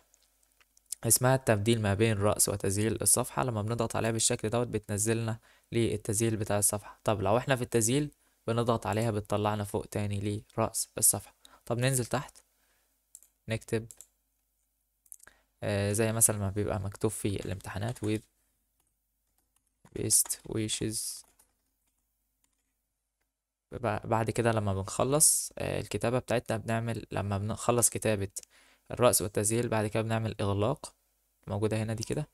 اسمها التبديل ما بين رأس وتزييل الصفحة لما بنضغط عليها بالشكل دوت بتنزلنا للتزييل بتاع الصفحة طب لو احنا في التزييل بنضغط عليها بتطلعنا فوق تاني لرأس الصفحة طب ننزل تحت نكتب آه، زي مثلا ما بيبقى مكتوب في الامتحانات with best wishes بعد كده لما بنخلص آه، الكتابة بتاعتنا بنعمل لما بنخلص كتابة الرأس والتسجيل بعد كده بنعمل إغلاق موجودة هنا دي كده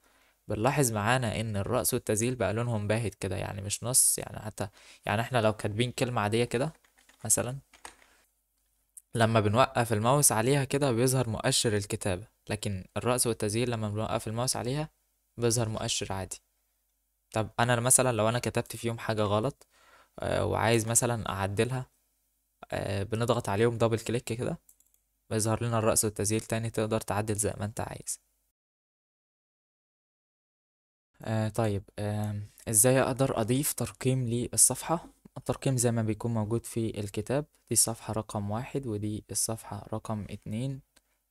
بنلاحظ معانا إن الرأس والتسجيل بقى لونهم باهت كده يعني مش نص يعني حتى يعني احنا لو كاتبين كلمة عادية كده مثلا لما بنوقف الماوس عليها كده بيظهر مؤشر الكتابة لكن الرأس والتزيير لما بنوقف الماوس عليها بيظهر مؤشر عادي طب أنا مثلا لو أنا كتبت فيهم حاجة غلط آه، وعايز مثلا أعدلها آه، بنضغط عليهم دبل كليك كده بيظهر لنا الرأس والتزيير تاني تقدر تعدل زي ما انت عايز آه، طيب ازاي اقدر اضيف ترقيم للصفحة الترقيم زي ما بيكون موجود في الكتاب دي الصفحة رقم واحد ودي الصفحة رقم اتنين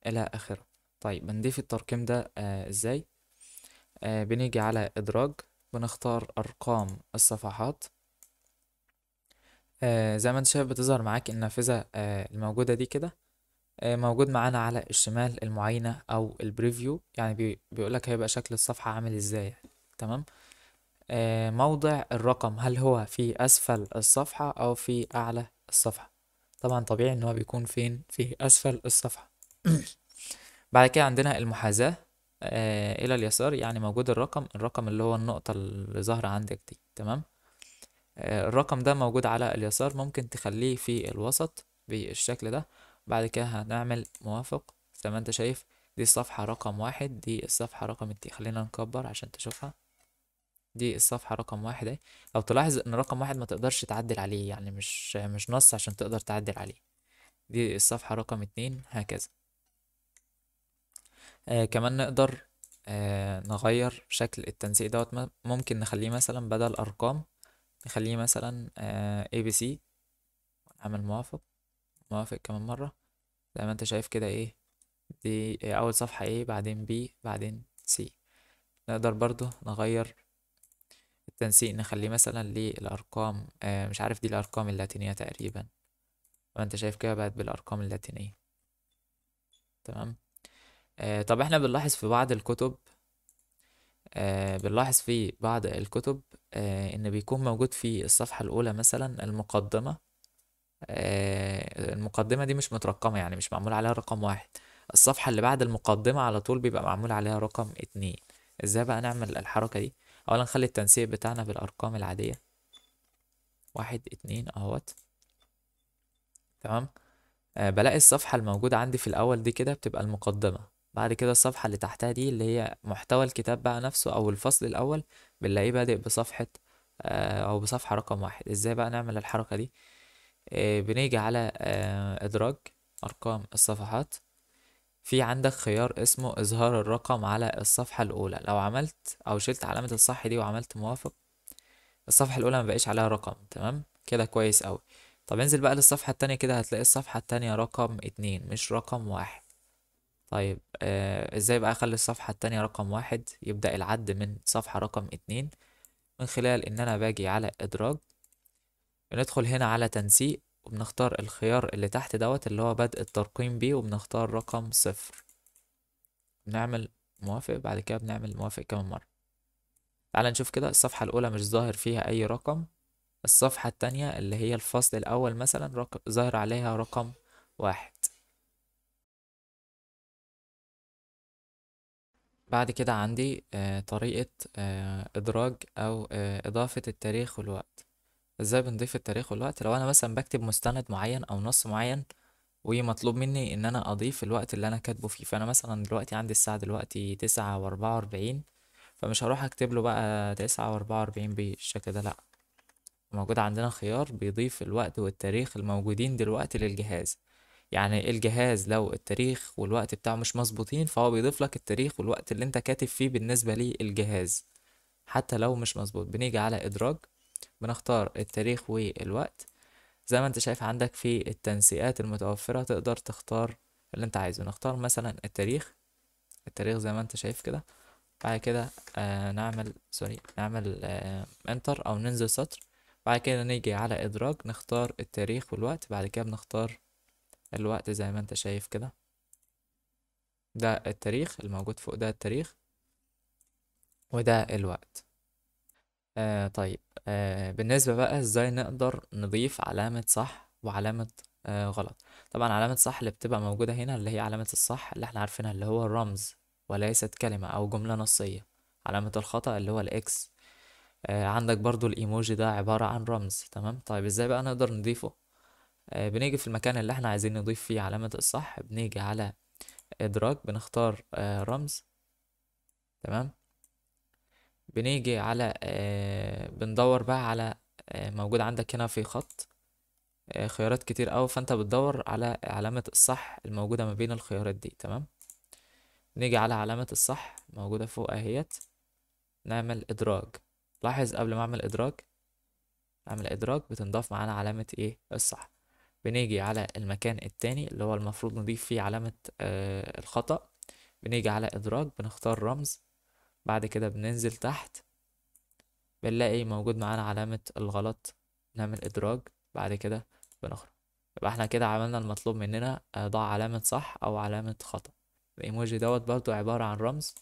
إلى آخره طيب بنضيف الترقيم ده آه، إزاي آه بنيجي على إدراج بنختار أرقام الصفحات آه زي ما انت شايف بتظهر معاك النافذة آه الموجودة دي كده آه موجود معانا على الشمال المعينة أو البريفيو يعني بيقولك هيبقى شكل الصفحة عامل ازاي تمام آه، موضع الرقم هل هو في أسفل الصفحة أو في أعلى الصفحة طبعا طبيعي إن هو بيكون فين في أسفل الصفحة بعد كده عندنا المحاذاة آه، إلى اليسار يعني موجود الرقم الرقم اللي هو النقطة اللي ظاهرة عندك دي تمام آه، الرقم ده موجود على اليسار ممكن تخليه في الوسط بالشكل ده بعد كده هنعمل موافق زي ما انت شايف دي الصفحة رقم واحد دي الصفحة رقم اتنين خلينا نكبر عشان تشوفها دي الصفحة رقم واحد اهي لو تلاحظ ان رقم واحد ما تقدرش تعدل عليه يعني مش مش نص عشان تقدر تعدل عليه دي الصفحة رقم اتنين هكذا آه كمان نقدر آه نغير شكل التنسيق دوت ممكن نخليه مثلا بدل ارقام نخليه مثلا آه ABC عمل موافق موافق كمان مرة زي ما انت شايف كده ايه دي اول صفحة ايه بعدين B بعدين C نقدر برضو نغير التنسيق نخليه مثلا للأرقام آه مش عارف دي الأرقام اللاتينية تقريبا وانت شايف كده بقت بالأرقام اللاتينية تمام آه طب احنا بنلاحظ في بعض الكتب آه بنلاحظ في بعض الكتب آه ان بيكون موجود في الصفحة الأولى مثلا المقدمة آه المقدمة دي مش مترقمة يعني مش معمول عليها رقم واحد الصفحة اللي بعد المقدمة على طول بيبقى معمول عليها رقم اتنين ازاي بقى نعمل الحركة دي اولا نخلي التنسيق بتاعنا بالارقام العادية واحد اتنين اهوت تمام آه بلاقي الصفحة الموجودة عندي في الاول دي كده بتبقى المقدمة بعد كده الصفحة اللي تحتها دي اللي هي محتوى الكتاب بقى نفسه أو الفصل الأول بنلاقيه بادئ بصفحة آه، أو بصفحة رقم واحد ازاي بقى نعمل الحركة دي آه، بنيجي على آه، إدراج أرقام الصفحات في عندك خيار اسمه إظهار الرقم على الصفحة الأولى لو عملت أو شلت علامة الصح دي وعملت موافق الصفحة الأولى مبقاش عليها رقم تمام كده كويس أوي طب انزل بقى للصفحة التانية كده هتلاقي الصفحة التانية رقم اتنين مش رقم واحد طيب آه ازاي بقى اخلي الصفحة التانية رقم واحد يبدأ العد من صفحة رقم اتنين من خلال ان انا باجي على ادراج ندخل هنا على تنسيق وبنختار الخيار اللي تحت دوت اللي هو بدء الترقيم بيه وبنختار رقم صفر بنعمل موافق بعد كده بنعمل موافق كمان مرة تعال نشوف كده الصفحة الأولى مش ظاهر فيها أي رقم الصفحة التانية اللي هي الفصل الأول مثلا رق... ظاهر عليها رقم واحد بعد كده عندي آه، طريقة آه، إدراج أو آه، إضافة التاريخ والوقت ازاي بنضيف التاريخ والوقت لو انا مثلا بكتب مستند معين او نص معين ومطلوب مني ان انا اضيف الوقت اللي انا كاتبه فيه فانا مثلا دلوقتي عندي الساعة دلوقتي تسعة واربعة واربعين فمش هروح اكتب له بقى تسعة واربعة واربعين بالشكل ده لأ موجود عندنا خيار بيضيف الوقت والتاريخ الموجودين دلوقتي للجهاز يعني الجهاز لو التاريخ والوقت بتاعه مش مظبوطين فهو بيضيف لك التاريخ والوقت اللي انت كاتب فيه بالنسبة للجهاز حتى لو مش مظبوط بنيجي على ادراج بنختار التاريخ والوقت زي ما انت شايف عندك في التنسيقات المتوفرة تقدر تختار اللي انت عايزه نختار مثلا التاريخ التاريخ زي ما انت شايف كده بعد كده آه نعمل سوري نعمل آه انتر او ننزل سطر بعد كده نيجي على ادراج نختار التاريخ والوقت بعد كده بنختار الوقت زي ما انت شايف كده ده التاريخ الموجود فوق ده التاريخ وده الوقت آه طيب آه بالنسبة بقى ازاي نقدر نضيف علامة صح وعلامة آه غلط طبعا علامة صح اللي بتبقى موجودة هنا اللي هي علامة الصح اللي احنا عارفينها اللي هو الرمز وليست كلمة أو جملة نصية علامة الخطأ اللي هو الإكس آه عندك برضو الإيموجي ده عبارة عن رمز تمام طيب إزاي بقى نقدر نضيفه آه بنيجي في المكان اللي احنا عايزين نضيف فيه علامة الصح بنيجي على إدراك بنختار آه رمز تمام بنيجي على آه، بندور بقى على آه، موجود عندك هنا في خط آه، خيارات كتير قوي فانت بتدور على علامة الصح الموجودة ما بين الخيارات دي تمام نيجي على علامة الصح موجودة فوق اهيت نعمل ادراج لاحظ قبل ما اعمل ادراج اعمل ادراج بتنضاف معانا علامة ايه الصح بنيجي على المكان التاني اللي هو المفروض نضيف فيه علامة آه الخطأ بنيجي على ادراج بنختار رمز بعد كده بننزل تحت بنلاقي موجود معانا علامة الغلط نعمل إدراج بعد كده بنخرج يبقى احنا كده عملنا المطلوب مننا آه، ضع علامة صح أو علامة خطأ الإيموجي دوت برضو عبارة عن رمز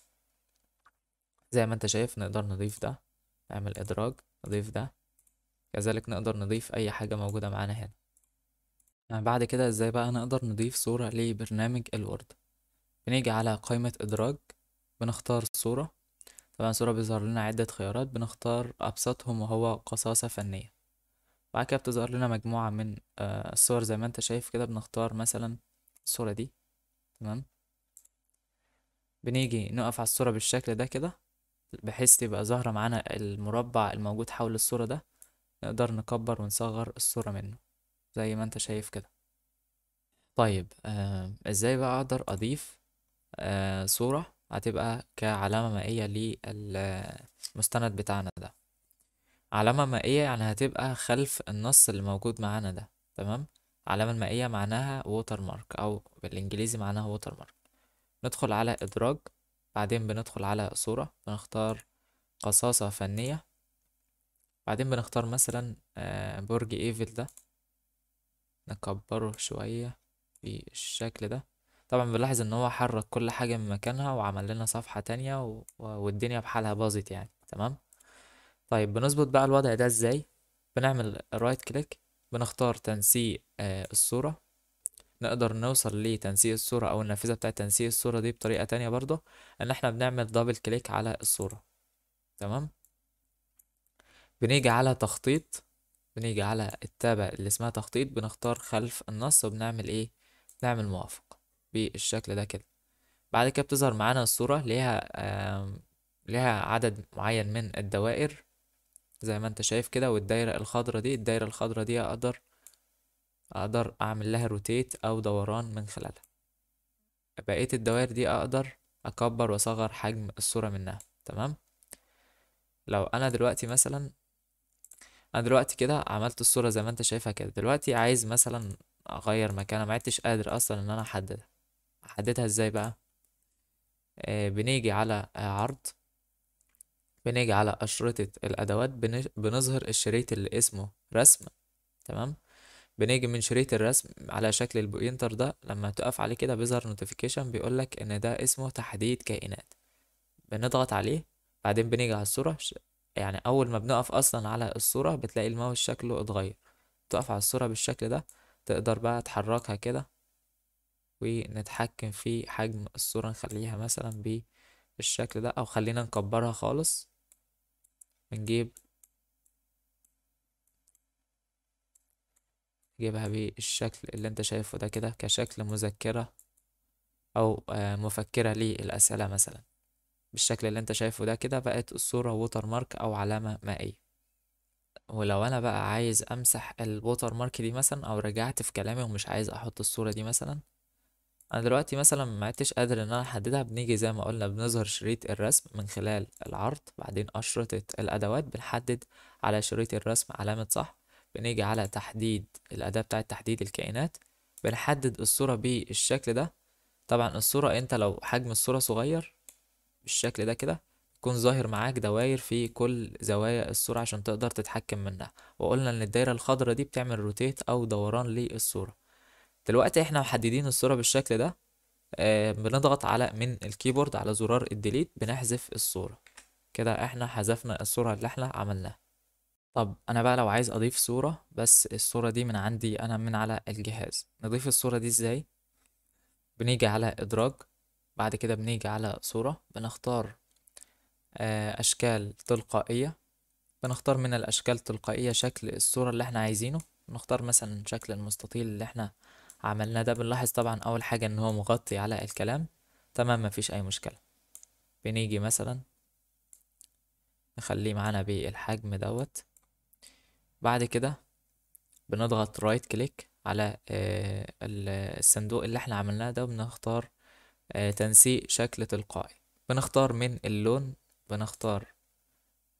زي ما انت شايف نقدر نضيف ده نعمل إدراج نضيف ده كذلك نقدر نضيف أي حاجة موجودة معانا هنا يعني بعد كده ازاي بقى نقدر نضيف صورة لبرنامج الوورد بنيجي على قائمة إدراج بنختار الصورة طبعا الصورة بيظهر لنا عدة خيارات بنختار أبسطهم وهو قصاصة فنية بعد كده بتظهر لنا مجموعة من آه، الصور زي ما انت شايف كده بنختار مثلا الصورة دي تمام بنيجي نقف على الصورة بالشكل ده كده بحيث تبقى ظاهرة معانا المربع الموجود حول الصورة ده نقدر نكبر ونصغر الصورة منه زي ما انت شايف كده طيب آه ازاي بقى اقدر اضيف آه صورة هتبقى كعلامة مائية للمستند بتاعنا ده علامة مائية يعني هتبقى خلف النص اللي موجود معانا ده تمام علامة مائية معناها ووتر مارك أو بالإنجليزي معناها ووتر مارك ندخل على إدراج بعدين بندخل على صورة بنختار قصاصة فنية بعدين بنختار مثلا آه، برج ايفل ده نكبره شوية بالشكل ده طبعا بنلاحظ ان هو حرك كل حاجة من مكانها وعمل لنا صفحة تانية و... والدنيا بحالها باظت يعني تمام طيب بنظبط بقى الوضع ده ازاي بنعمل رايت كليك بنختار تنسيق آه، الصورة نقدر نوصل لتنسيق الصورة او النافذة بتاعة تنسيق الصورة دي بطريقة تانية برضه ان احنا بنعمل دبل كليك على الصورة تمام بنيجي على تخطيط بنيجي على التابع اللي اسمها تخطيط بنختار خلف النص وبنعمل ايه بنعمل موافق بالشكل ده كده بعد كده بتظهر معانا الصورة ليها ليها عدد معين من الدوائر زي ما انت شايف كده والدايرة الخضرة دي الدايرة الخضرة دي اقدر اقدر اعمل لها روتيت او دوران من خلالها بقية الدوائر دي اقدر اكبر واصغر حجم الصورة منها تمام لو انا دلوقتي مثلا انا دلوقتي كده عملت الصورة زي ما انت شايفها كده دلوقتي عايز مثلا اغير مكانها معدتش قادر اصلا ان انا احددها حددها ازاي بقى آه بنيجي على عرض بنيجي على أشرطة الأدوات بنظهر الشريط اللي اسمه رسم تمام بنيجي من شريط الرسم على شكل البوينتر ده لما تقف عليه كده بيظهر نوتيفيكيشن بيقولك إن ده اسمه تحديد كائنات بنضغط عليه بعدين بنيجي على الصورة يعني أول ما بنقف أصلا على الصورة بتلاقي الماوس شكله اتغير تقف على الصورة بالشكل ده تقدر بقى تحركها كده ونتحكم في حجم الصورة نخليها مثلا بالشكل ده أو خلينا نكبرها خالص نجيب نجيبها بالشكل اللي انت شايفه ده كده كشكل مذكرة أو آه، مفكرة للأسئلة مثلا بالشكل اللي انت شايفه ده كده بقت الصورة ووتر مارك أو علامة مائية ولو انا بقى عايز امسح الووتر مارك دي مثلا او رجعت في كلامي ومش عايز احط الصورة دي مثلا انا دلوقتي مثلا ما عدتش قادر ان انا احددها بنيجي زي ما قلنا بنظهر شريط الرسم من خلال العرض بعدين اشرطة الادوات بنحدد على شريط الرسم علامة صح بنيجي على تحديد الاداة بتاعة تحديد الكائنات بنحدد الصورة بالشكل ده طبعا الصورة انت لو حجم الصورة صغير بالشكل ده كده يكون ظاهر معاك دواير في كل زوايا الصورة عشان تقدر تتحكم منها وقلنا ان الدايرة الخضراء دي بتعمل روتيت او دوران للصورة دلوقتي احنا محددين الصورة بالشكل ده آه بنضغط على من الكيبورد على زرار الديليت بنحذف الصورة كده احنا حذفنا الصورة اللي احنا عملناها طب انا بقى لو عايز اضيف صورة بس الصورة دي من عندي انا من على الجهاز نضيف الصورة دي ازاي بنيجي على ادراج بعد كده بنيجي على صورة بنختار آه اشكال تلقائية بنختار من الاشكال التلقائية شكل الصورة اللي احنا عايزينه نختار مثلا شكل المستطيل اللي احنا عملنا ده بنلاحظ طبعا أول حاجة إن هو مغطي على الكلام تمام مفيش أي مشكلة بنيجي مثلا نخليه معانا بالحجم دوت بعد كده بنضغط رايت كليك على آه، الصندوق اللي احنا عملناه ده وبنختار آه، تنسيق شكل تلقائي بنختار من اللون بنختار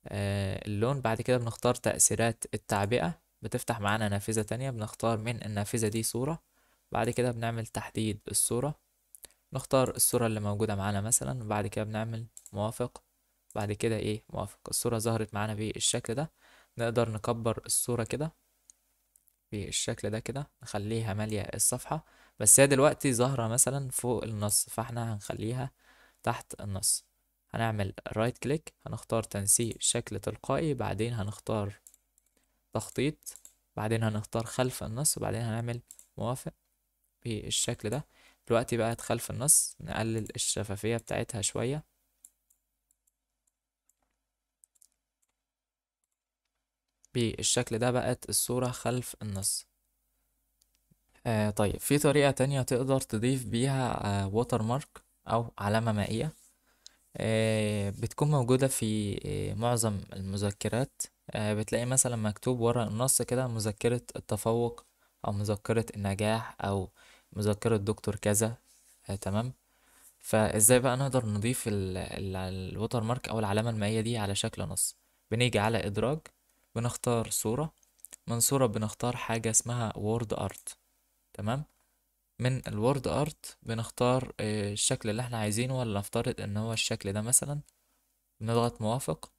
آه، اللون بعد كده بنختار تأثيرات التعبئة بتفتح معانا نافذة تانية بنختار من النافذة دي صورة بعد كده بنعمل تحديد الصورة نختار الصورة اللي موجودة معانا مثلا وبعد كده بنعمل موافق بعد كده ايه موافق الصورة ظهرت معانا بالشكل ده نقدر نكبر الصورة كده بالشكل ده كده نخليها مالية الصفحة بس هي دلوقتي ظاهرة مثلا فوق النص فاحنا هنخليها تحت النص هنعمل رايت كليك هنختار تنسيق شكل تلقائي بعدين هنختار تخطيط بعدين هنختار خلف النص وبعدين هنعمل موافق بالشكل ده دلوقتي بقت خلف النص نقلل الشفافية بتاعتها شوية بالشكل ده بقت الصورة خلف النص آه طيب في طريقة تانية تقدر تضيف بيها آه ووتر مارك أو علامة مائية آه بتكون موجودة في آه معظم المذكرات آه بتلاقي مثلا مكتوب ورا النص كده مذكرة التفوق أو مذكرة النجاح أو مذكرة دكتور كذا آه تمام فازاي بقى نقدر نضيف الوتر مارك او العلامة المائية دي على شكل نص بنيجي على ادراج بنختار صورة من صورة بنختار حاجة اسمها وورد ارت تمام من الوورد ارت بنختار آه، الشكل اللي احنا عايزينه ولا نفترض ان هو الشكل ده مثلا بنضغط موافق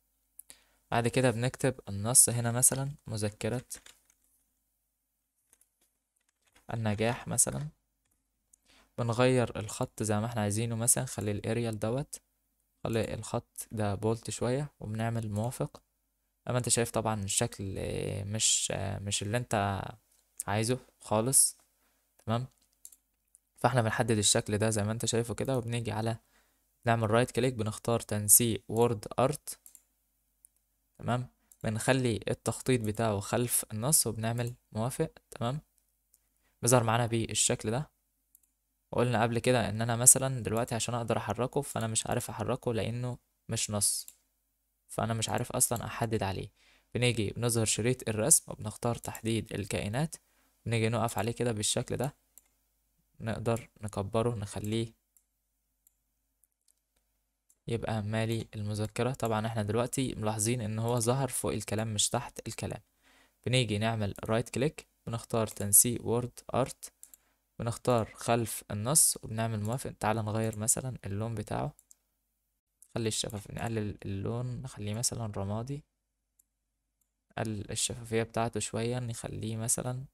بعد كده بنكتب النص هنا مثلا مذكرة النجاح مثلا بنغير الخط زي ما احنا عايزينه مثلا خلي الاريال دوت خلي الخط ده بولت شوية وبنعمل موافق اما انت شايف طبعا الشكل آه، مش آه، مش اللي انت عايزه خالص تمام فاحنا بنحدد الشكل ده زي ما انت شايفه كده وبنيجي على نعمل رايت كليك بنختار تنسيق وورد ارت تمام بنخلي التخطيط بتاعه خلف النص وبنعمل موافق تمام بيظهر معانا بالشكل ده قلنا قبل كده ان انا مثلا دلوقتي عشان اقدر احركه فانا مش عارف احركه لانه مش نص فانا مش عارف اصلا احدد عليه بنيجي بنظهر شريط الرسم وبنختار تحديد الكائنات بنيجي نقف عليه كده بالشكل ده نقدر نكبره نخليه يبقى مالي المذكرة طبعا احنا دلوقتي ملاحظين ان هو ظهر فوق الكلام مش تحت الكلام بنيجي نعمل رايت كليك بنختار تنسيق وورد ارت بنختار خلف النص وبنعمل موافق تعال نغير مثلا اللون بتاعه خلي الشفاف نقلل اللون نخليه مثلا رمادي الشفافية بتاعته شوية نخليه مثلا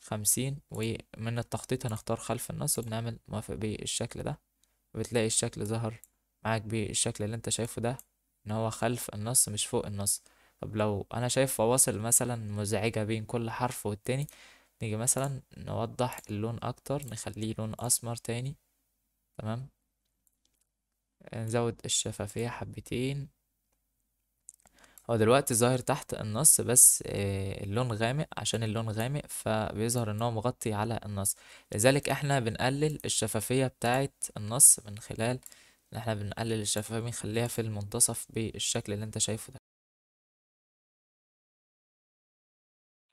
خمسين ومن التخطيط هنختار خلف النص وبنعمل موافق بالشكل ده وبتلاقي الشكل ظهر معاك بالشكل اللي انت شايفه ده ان هو خلف النص مش فوق النص طب لو انا شايف فواصل مثلا مزعجة بين كل حرف والتاني نيجي مثلا نوضح اللون اكتر نخليه لون اسمر تاني تمام نزود الشفافية حبتين هو دلوقتي ظاهر تحت النص بس آه، اللون غامق عشان اللون غامق فبيظهر ان هو مغطي على النص لذلك احنا بنقلل الشفافية بتاعة النص من خلال ان احنا بنقلل الشفافية بنخليها في المنتصف بالشكل اللي انت شايفه ده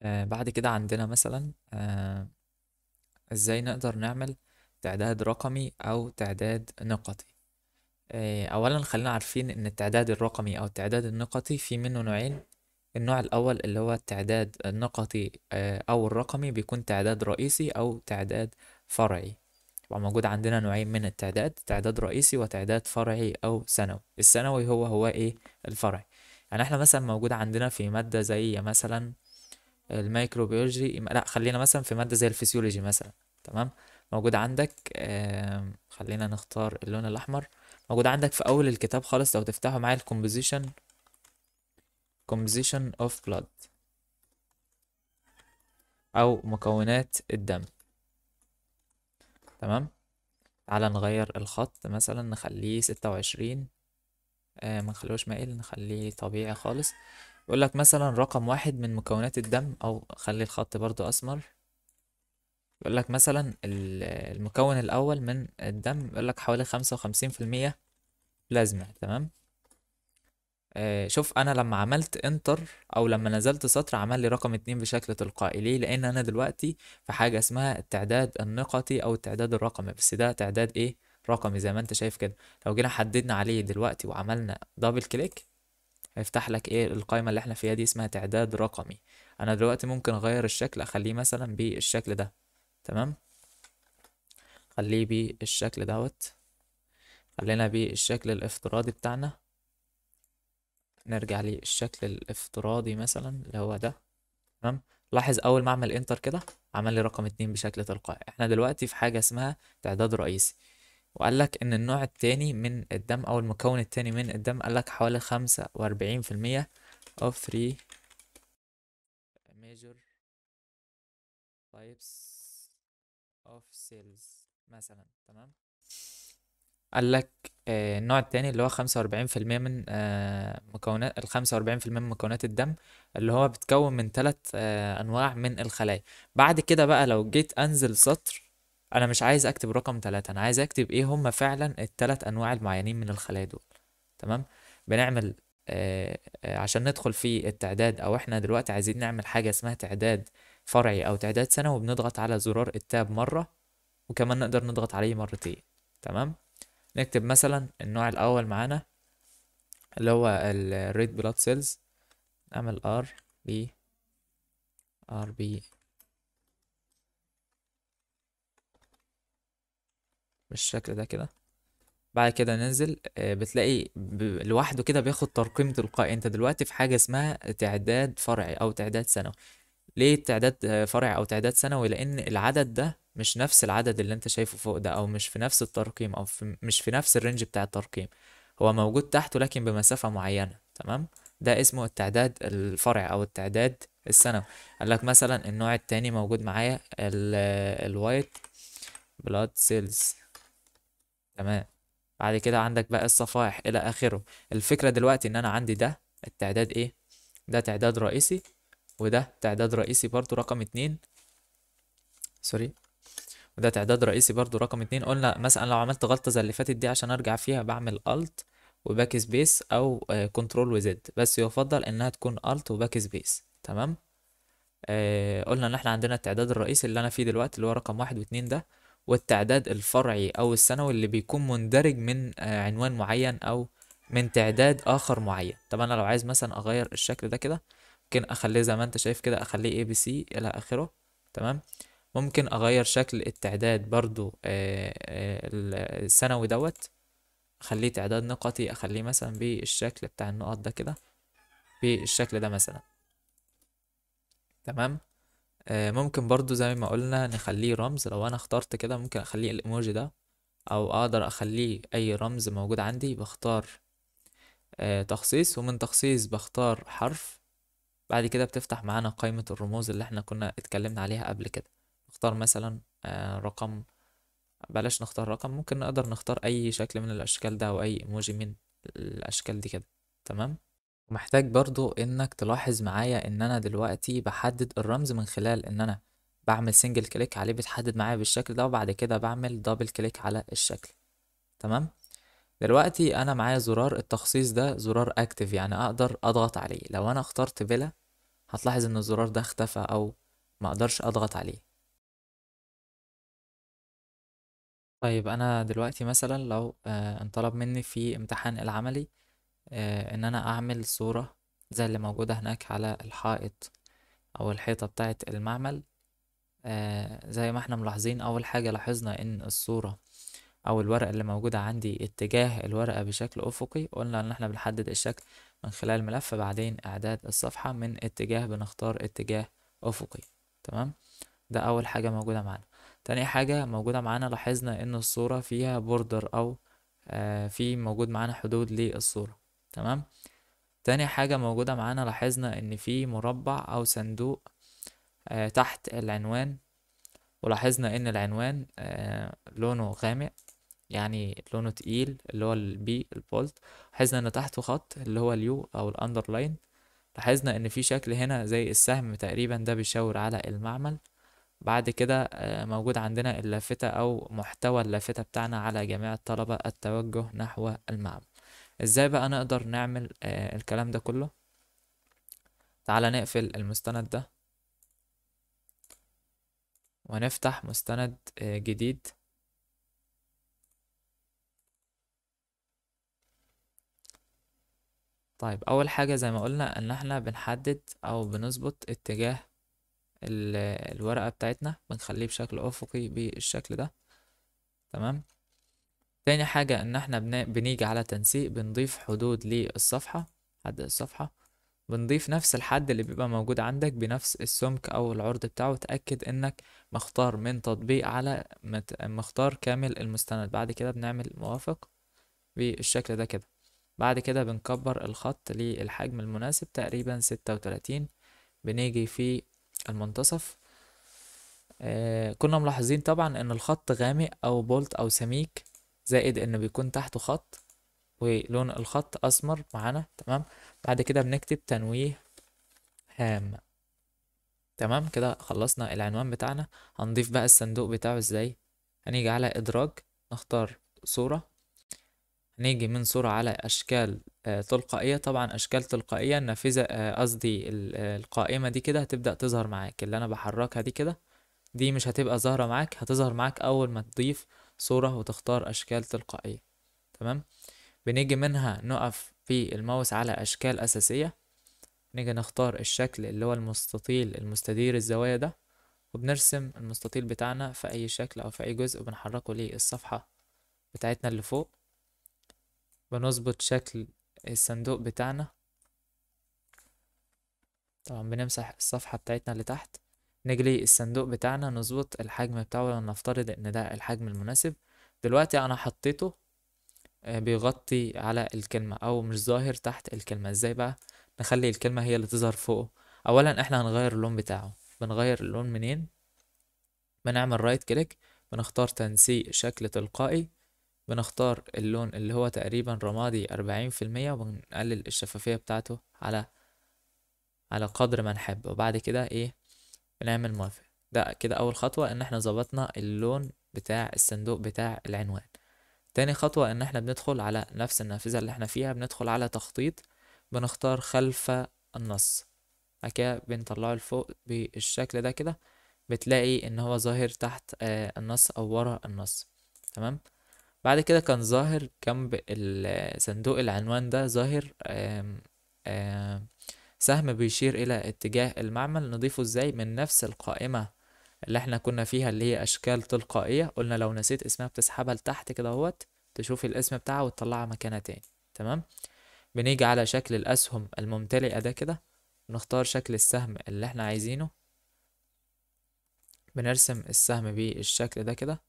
آه بعد كده عندنا مثلا آه ازاي نقدر نعمل تعداد رقمي او تعداد نقطي آه اولا خلينا عارفين ان التعداد الرقمي او التعداد النقطي في منه نوعين النوع الاول اللي هو التعداد النقطي آه او الرقمي بيكون تعداد رئيسي او تعداد فرعي وموجود موجود عندنا نوعين من التعداد تعداد رئيسي وتعداد فرعي او سنوي السنوي هو هو ايه الفرعي يعني احنا مثلا موجود عندنا في مادة زي مثلا الميكروبيولوجي لا خلينا مثلا في ماده زي الفسيولوجي مثلا تمام موجود عندك خلينا نختار اللون الاحمر موجود عندك في اول الكتاب خالص لو تفتحوا معايا الكومبوزيشن composition of blood او مكونات الدم تمام تعالى نغير الخط مثلا نخليه ستة وعشرين آه، ما نخليهوش مائل نخليه طبيعي خالص يقول لك مثلا رقم واحد من مكونات الدم او خلي الخط برضو اسمر يقول لك مثلا المكون الاول من الدم يقول لك حوالي خمسة وخمسين في المية بلازما تمام آه شوف انا لما عملت انتر او لما نزلت سطر عمل لي رقم اتنين بشكل تلقائي ليه لان انا دلوقتي في حاجة اسمها التعداد النقطي او التعداد الرقمي بس ده تعداد ايه رقمي زي ما انت شايف كده لو جينا حددنا عليه دلوقتي وعملنا دبل كليك هيفتح لك ايه القائمة اللي احنا فيها دي اسمها تعداد رقمي انا دلوقتي ممكن اغير الشكل اخليه مثلا بالشكل ده تمام خليه بالشكل دوت خلينا بالشكل الافتراضي بتاعنا نرجع للشكل الافتراضي مثلا اللي هو ده تمام لاحظ اول ما اعمل انتر كده عمل لي رقم اتنين بشكل تلقائي احنا دلوقتي في حاجة اسمها تعداد رئيسي وقال لك ان النوع التاني من الدم او المكون التاني من الدم قال لك حوالي خمسة واربعين في المية of three major types of cells مثلا تمام قال لك آه، النوع التاني اللي هو خمسة واربعين في المية من آه، مكونات الخمسة واربعين في المية من مكونات الدم اللي هو بتكون من تلات آه، أنواع من الخلايا بعد كده بقى لو جيت أنزل سطر انا مش عايز اكتب رقم تلاتة انا عايز اكتب ايه هما فعلا التلات انواع المعينين من الخلايا دول تمام بنعمل عشان ندخل في التعداد او احنا دلوقتي عايزين نعمل حاجة اسمها تعداد فرعي او تعداد سنوي بنضغط على زرار التاب مرة وكمان نقدر نضغط عليه مرتين تمام نكتب مثلا النوع الاول معانا اللي هو ال red blood سيلز نعمل r b r b بالشكل ده كده بعد كده ننزل آه، بتلاقي لوحده كده بياخد ترقيم تلقائي انت دلوقتي في حاجه اسمها تعداد فرعي او تعداد سنوي ليه تعداد آه، فرعي او تعداد سنوي لان العدد ده مش نفس العدد اللي انت شايفه فوق ده او مش في نفس الترقيم او في مش في نفس الرينج بتاع الترقيم هو موجود تحته لكن بمسافه معينه تمام ده اسمه التعداد الفرعي او التعداد السنوي قال لك مثلا النوع التاني موجود معايا الوايت بلاد سيلز تمام بعد كده عندك بقى الصفائح الى اخره الفكره دلوقتي ان انا عندي ده التعداد ايه ده تعداد رئيسي وده تعداد رئيسي برضو رقم اتنين سوري وده تعداد رئيسي برضو رقم اتنين قلنا مثلا لو عملت غلطة زي اللي فاتت دي عشان ارجع فيها بعمل الت وباك سبيس او كنترول آه، وزد بس يفضل انها تكون الت وباك سبيس تمام آه قلنا ان احنا عندنا التعداد الرئيسي اللي انا فيه دلوقتي اللي هو رقم واحد واتنين ده والتعداد الفرعي أو السنوي اللي بيكون مندرج من آه، عنوان معين أو من تعداد آخر معين طب أنا لو عايز مثلا أغير الشكل ده كده ممكن أخليه زي ما أنت شايف كده أخليه ABC إلى آخره تمام ممكن أغير شكل التعداد برضو آه، آه، السنوي دوت أخليه تعداد نقطي أخليه مثلا بالشكل بتاع النقط ده كده بالشكل ده مثلا تمام آه، ممكن برضو زي ما قلنا نخليه رمز لو انا اخترت كده ممكن اخليه الايموجي ده او اقدر اخليه اي رمز موجود عندي بختار آه، تخصيص ومن تخصيص بختار حرف بعد كده بتفتح معانا قائمة الرموز اللي احنا كنا اتكلمنا عليها قبل كده نختار مثلا آه، رقم بلاش نختار رقم ممكن نقدر نختار اي شكل من الاشكال ده او اي ايموجي من الاشكال دي كده تمام ومحتاج برضو انك تلاحظ معايا ان انا دلوقتي بحدد الرمز من خلال ان انا بعمل سنجل كليك عليه بتحدد معايا بالشكل ده وبعد كده بعمل دبل كليك على الشكل تمام دلوقتي انا معايا زرار التخصيص ده زرار اكتف يعني اقدر اضغط عليه لو انا اخترت بلا هتلاحظ ان الزرار ده اختفى او ما اقدرش اضغط عليه طيب انا دلوقتي مثلا لو آه، انطلب مني في امتحان العملي آه، ان انا اعمل صورة زي اللي موجودة هناك على الحائط او الحيطة بتاعة المعمل آه، زي ما احنا ملاحظين اول حاجة لاحظنا ان الصورة او الورقة اللي موجودة عندي اتجاه الورقة بشكل افقي قلنا ان احنا بنحدد الشكل من خلال ملف بعدين اعداد الصفحة من اتجاه بنختار اتجاه افقي تمام ده اول حاجة موجودة معانا تاني حاجة موجودة معانا لاحظنا ان الصورة فيها بوردر او آه، في موجود معانا حدود للصورة تمام تاني حاجة موجودة معانا لاحظنا ان في مربع او صندوق آه تحت العنوان ولاحظنا ان العنوان آه لونه غامق يعني لونه تقيل اللي هو البي البولت لاحظنا ان تحته خط اللي هو اليو او الاندرلاين لاحظنا ان في شكل هنا زي السهم تقريبا ده بيشاور على المعمل بعد كده آه، موجود عندنا اللافتة او محتوى اللافتة بتاعنا على جميع الطلبة التوجه نحو المعمل ازاي بقى نقدر نعمل آه، الكلام ده كله تعالى نقفل المستند ده ونفتح مستند آه، جديد طيب اول حاجة زي ما قلنا ان احنا بنحدد او بنظبط اتجاه الورقة بتاعتنا بنخليه بشكل افقي بالشكل ده تمام تاني حاجة ان احنا بنيجي على تنسيق بنضيف حدود للصفحة حد الصفحة بنضيف نفس الحد اللي بيبقى موجود عندك بنفس السمك او العرض بتاعه وتأكد انك مختار من تطبيق على مختار كامل المستند بعد كده بنعمل موافق بالشكل ده كده بعد كده بنكبر الخط للحجم المناسب تقريبا ستة وتلاتين بنيجي في المنتصف آه كنا ملاحظين طبعا ان الخط غامق او بولت او سميك زائد ان بيكون تحته خط ولون الخط اسمر معانا تمام بعد كده بنكتب تنويه هام تمام كده خلصنا العنوان بتاعنا هنضيف بقى الصندوق بتاعه ازاي هنيجي على ادراج نختار صورة هنيجي من صورة على اشكال آه، تلقائية طبعا اشكال تلقائية النافذة آه، قصدي القائمة دي كده هتبدأ تظهر معاك اللي انا بحركها دي كده دي مش هتبقى ظاهرة معاك هتظهر معاك اول ما تضيف صورة وتختار أشكال تلقائية تمام بنيجي منها نقف في الماوس على أشكال أساسية نيجي نختار الشكل اللي هو المستطيل المستدير الزوايا ده وبنرسم المستطيل بتاعنا في أي شكل أو في أي جزء وبنحركه للصفحة بتاعتنا اللي فوق بنظبط شكل الصندوق بتاعنا طبعا بنمسح الصفحة بتاعتنا اللي تحت نجلي الصندوق بتاعنا نظبط الحجم بتاعه لنفترض ان ده الحجم المناسب دلوقتي انا حطيته آه، بيغطي على الكلمة او مش ظاهر تحت الكلمة ازاي بقى نخلي الكلمة هي اللي تظهر فوقه اولا احنا هنغير اللون بتاعه بنغير اللون منين بنعمل رايت كليك بنختار تنسيق شكل تلقائي بنختار اللون اللي هو تقريبا رمادي أربعين في المية وبنقلل الشفافية بتاعته على على قدر ما نحب وبعد كده ايه بنعمل موافق ده كده اول خطوة ان احنا ظبطنا اللون بتاع الصندوق بتاع العنوان تاني خطوة ان احنا بندخل على نفس النافذة اللي احنا فيها بندخل على تخطيط بنختار خلف النص بعد كده بنطلعه لفوق بالشكل ده كده بتلاقي ان هو ظاهر تحت آه، النص او ورا النص تمام بعد كده كان ظاهر جنب صندوق العنوان ده ظاهر آم آم سهم بيشير إلى اتجاه المعمل نضيفه إزاي من نفس القائمة اللي احنا كنا فيها اللي هي أشكال تلقائية قلنا لو نسيت اسمها بتسحبها لتحت كده اهوت تشوف الاسم بتاعها وتطلعها مكانها تاني تمام بنيجي على شكل الأسهم الممتلئة ده كده نختار شكل السهم اللي احنا عايزينه بنرسم السهم بالشكل ده كده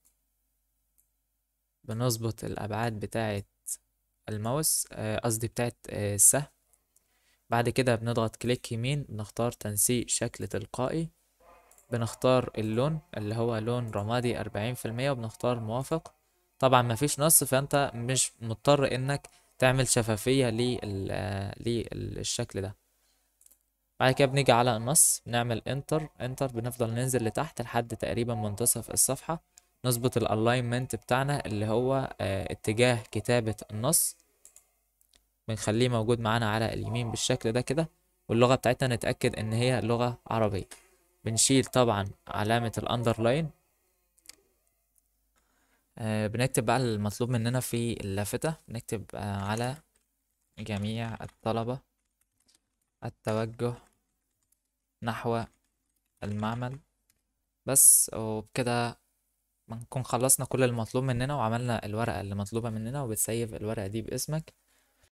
بنظبط الأبعاد بتاعة الماوس آه، قصدي بتاعة آه، السهم بعد كده بنضغط كليك يمين بنختار تنسيق شكل تلقائي بنختار اللون اللي هو لون رمادي 40% وبنختار موافق طبعا مفيش نص فانت مش مضطر انك تعمل شفافية للشكل آه، ده بعد كده بنيجي على النص بنعمل انتر انتر بنفضل ننزل لتحت لحد تقريبا منتصف الصفحة نظبط الالاينمنت بتاعنا اللي هو آه، اتجاه كتابة النص بنخليه موجود معانا على اليمين بالشكل ده كده واللغة بتاعتنا نتأكد إن هي لغة عربية بنشيل طبعا علامة الأندرلاين آه بنكتب بقى المطلوب مننا في اللافتة بنكتب آه على جميع الطلبة التوجه نحو المعمل بس وبكده بنكون خلصنا كل المطلوب مننا وعملنا الورقة اللي مطلوبة مننا وبتسيف الورقة دي باسمك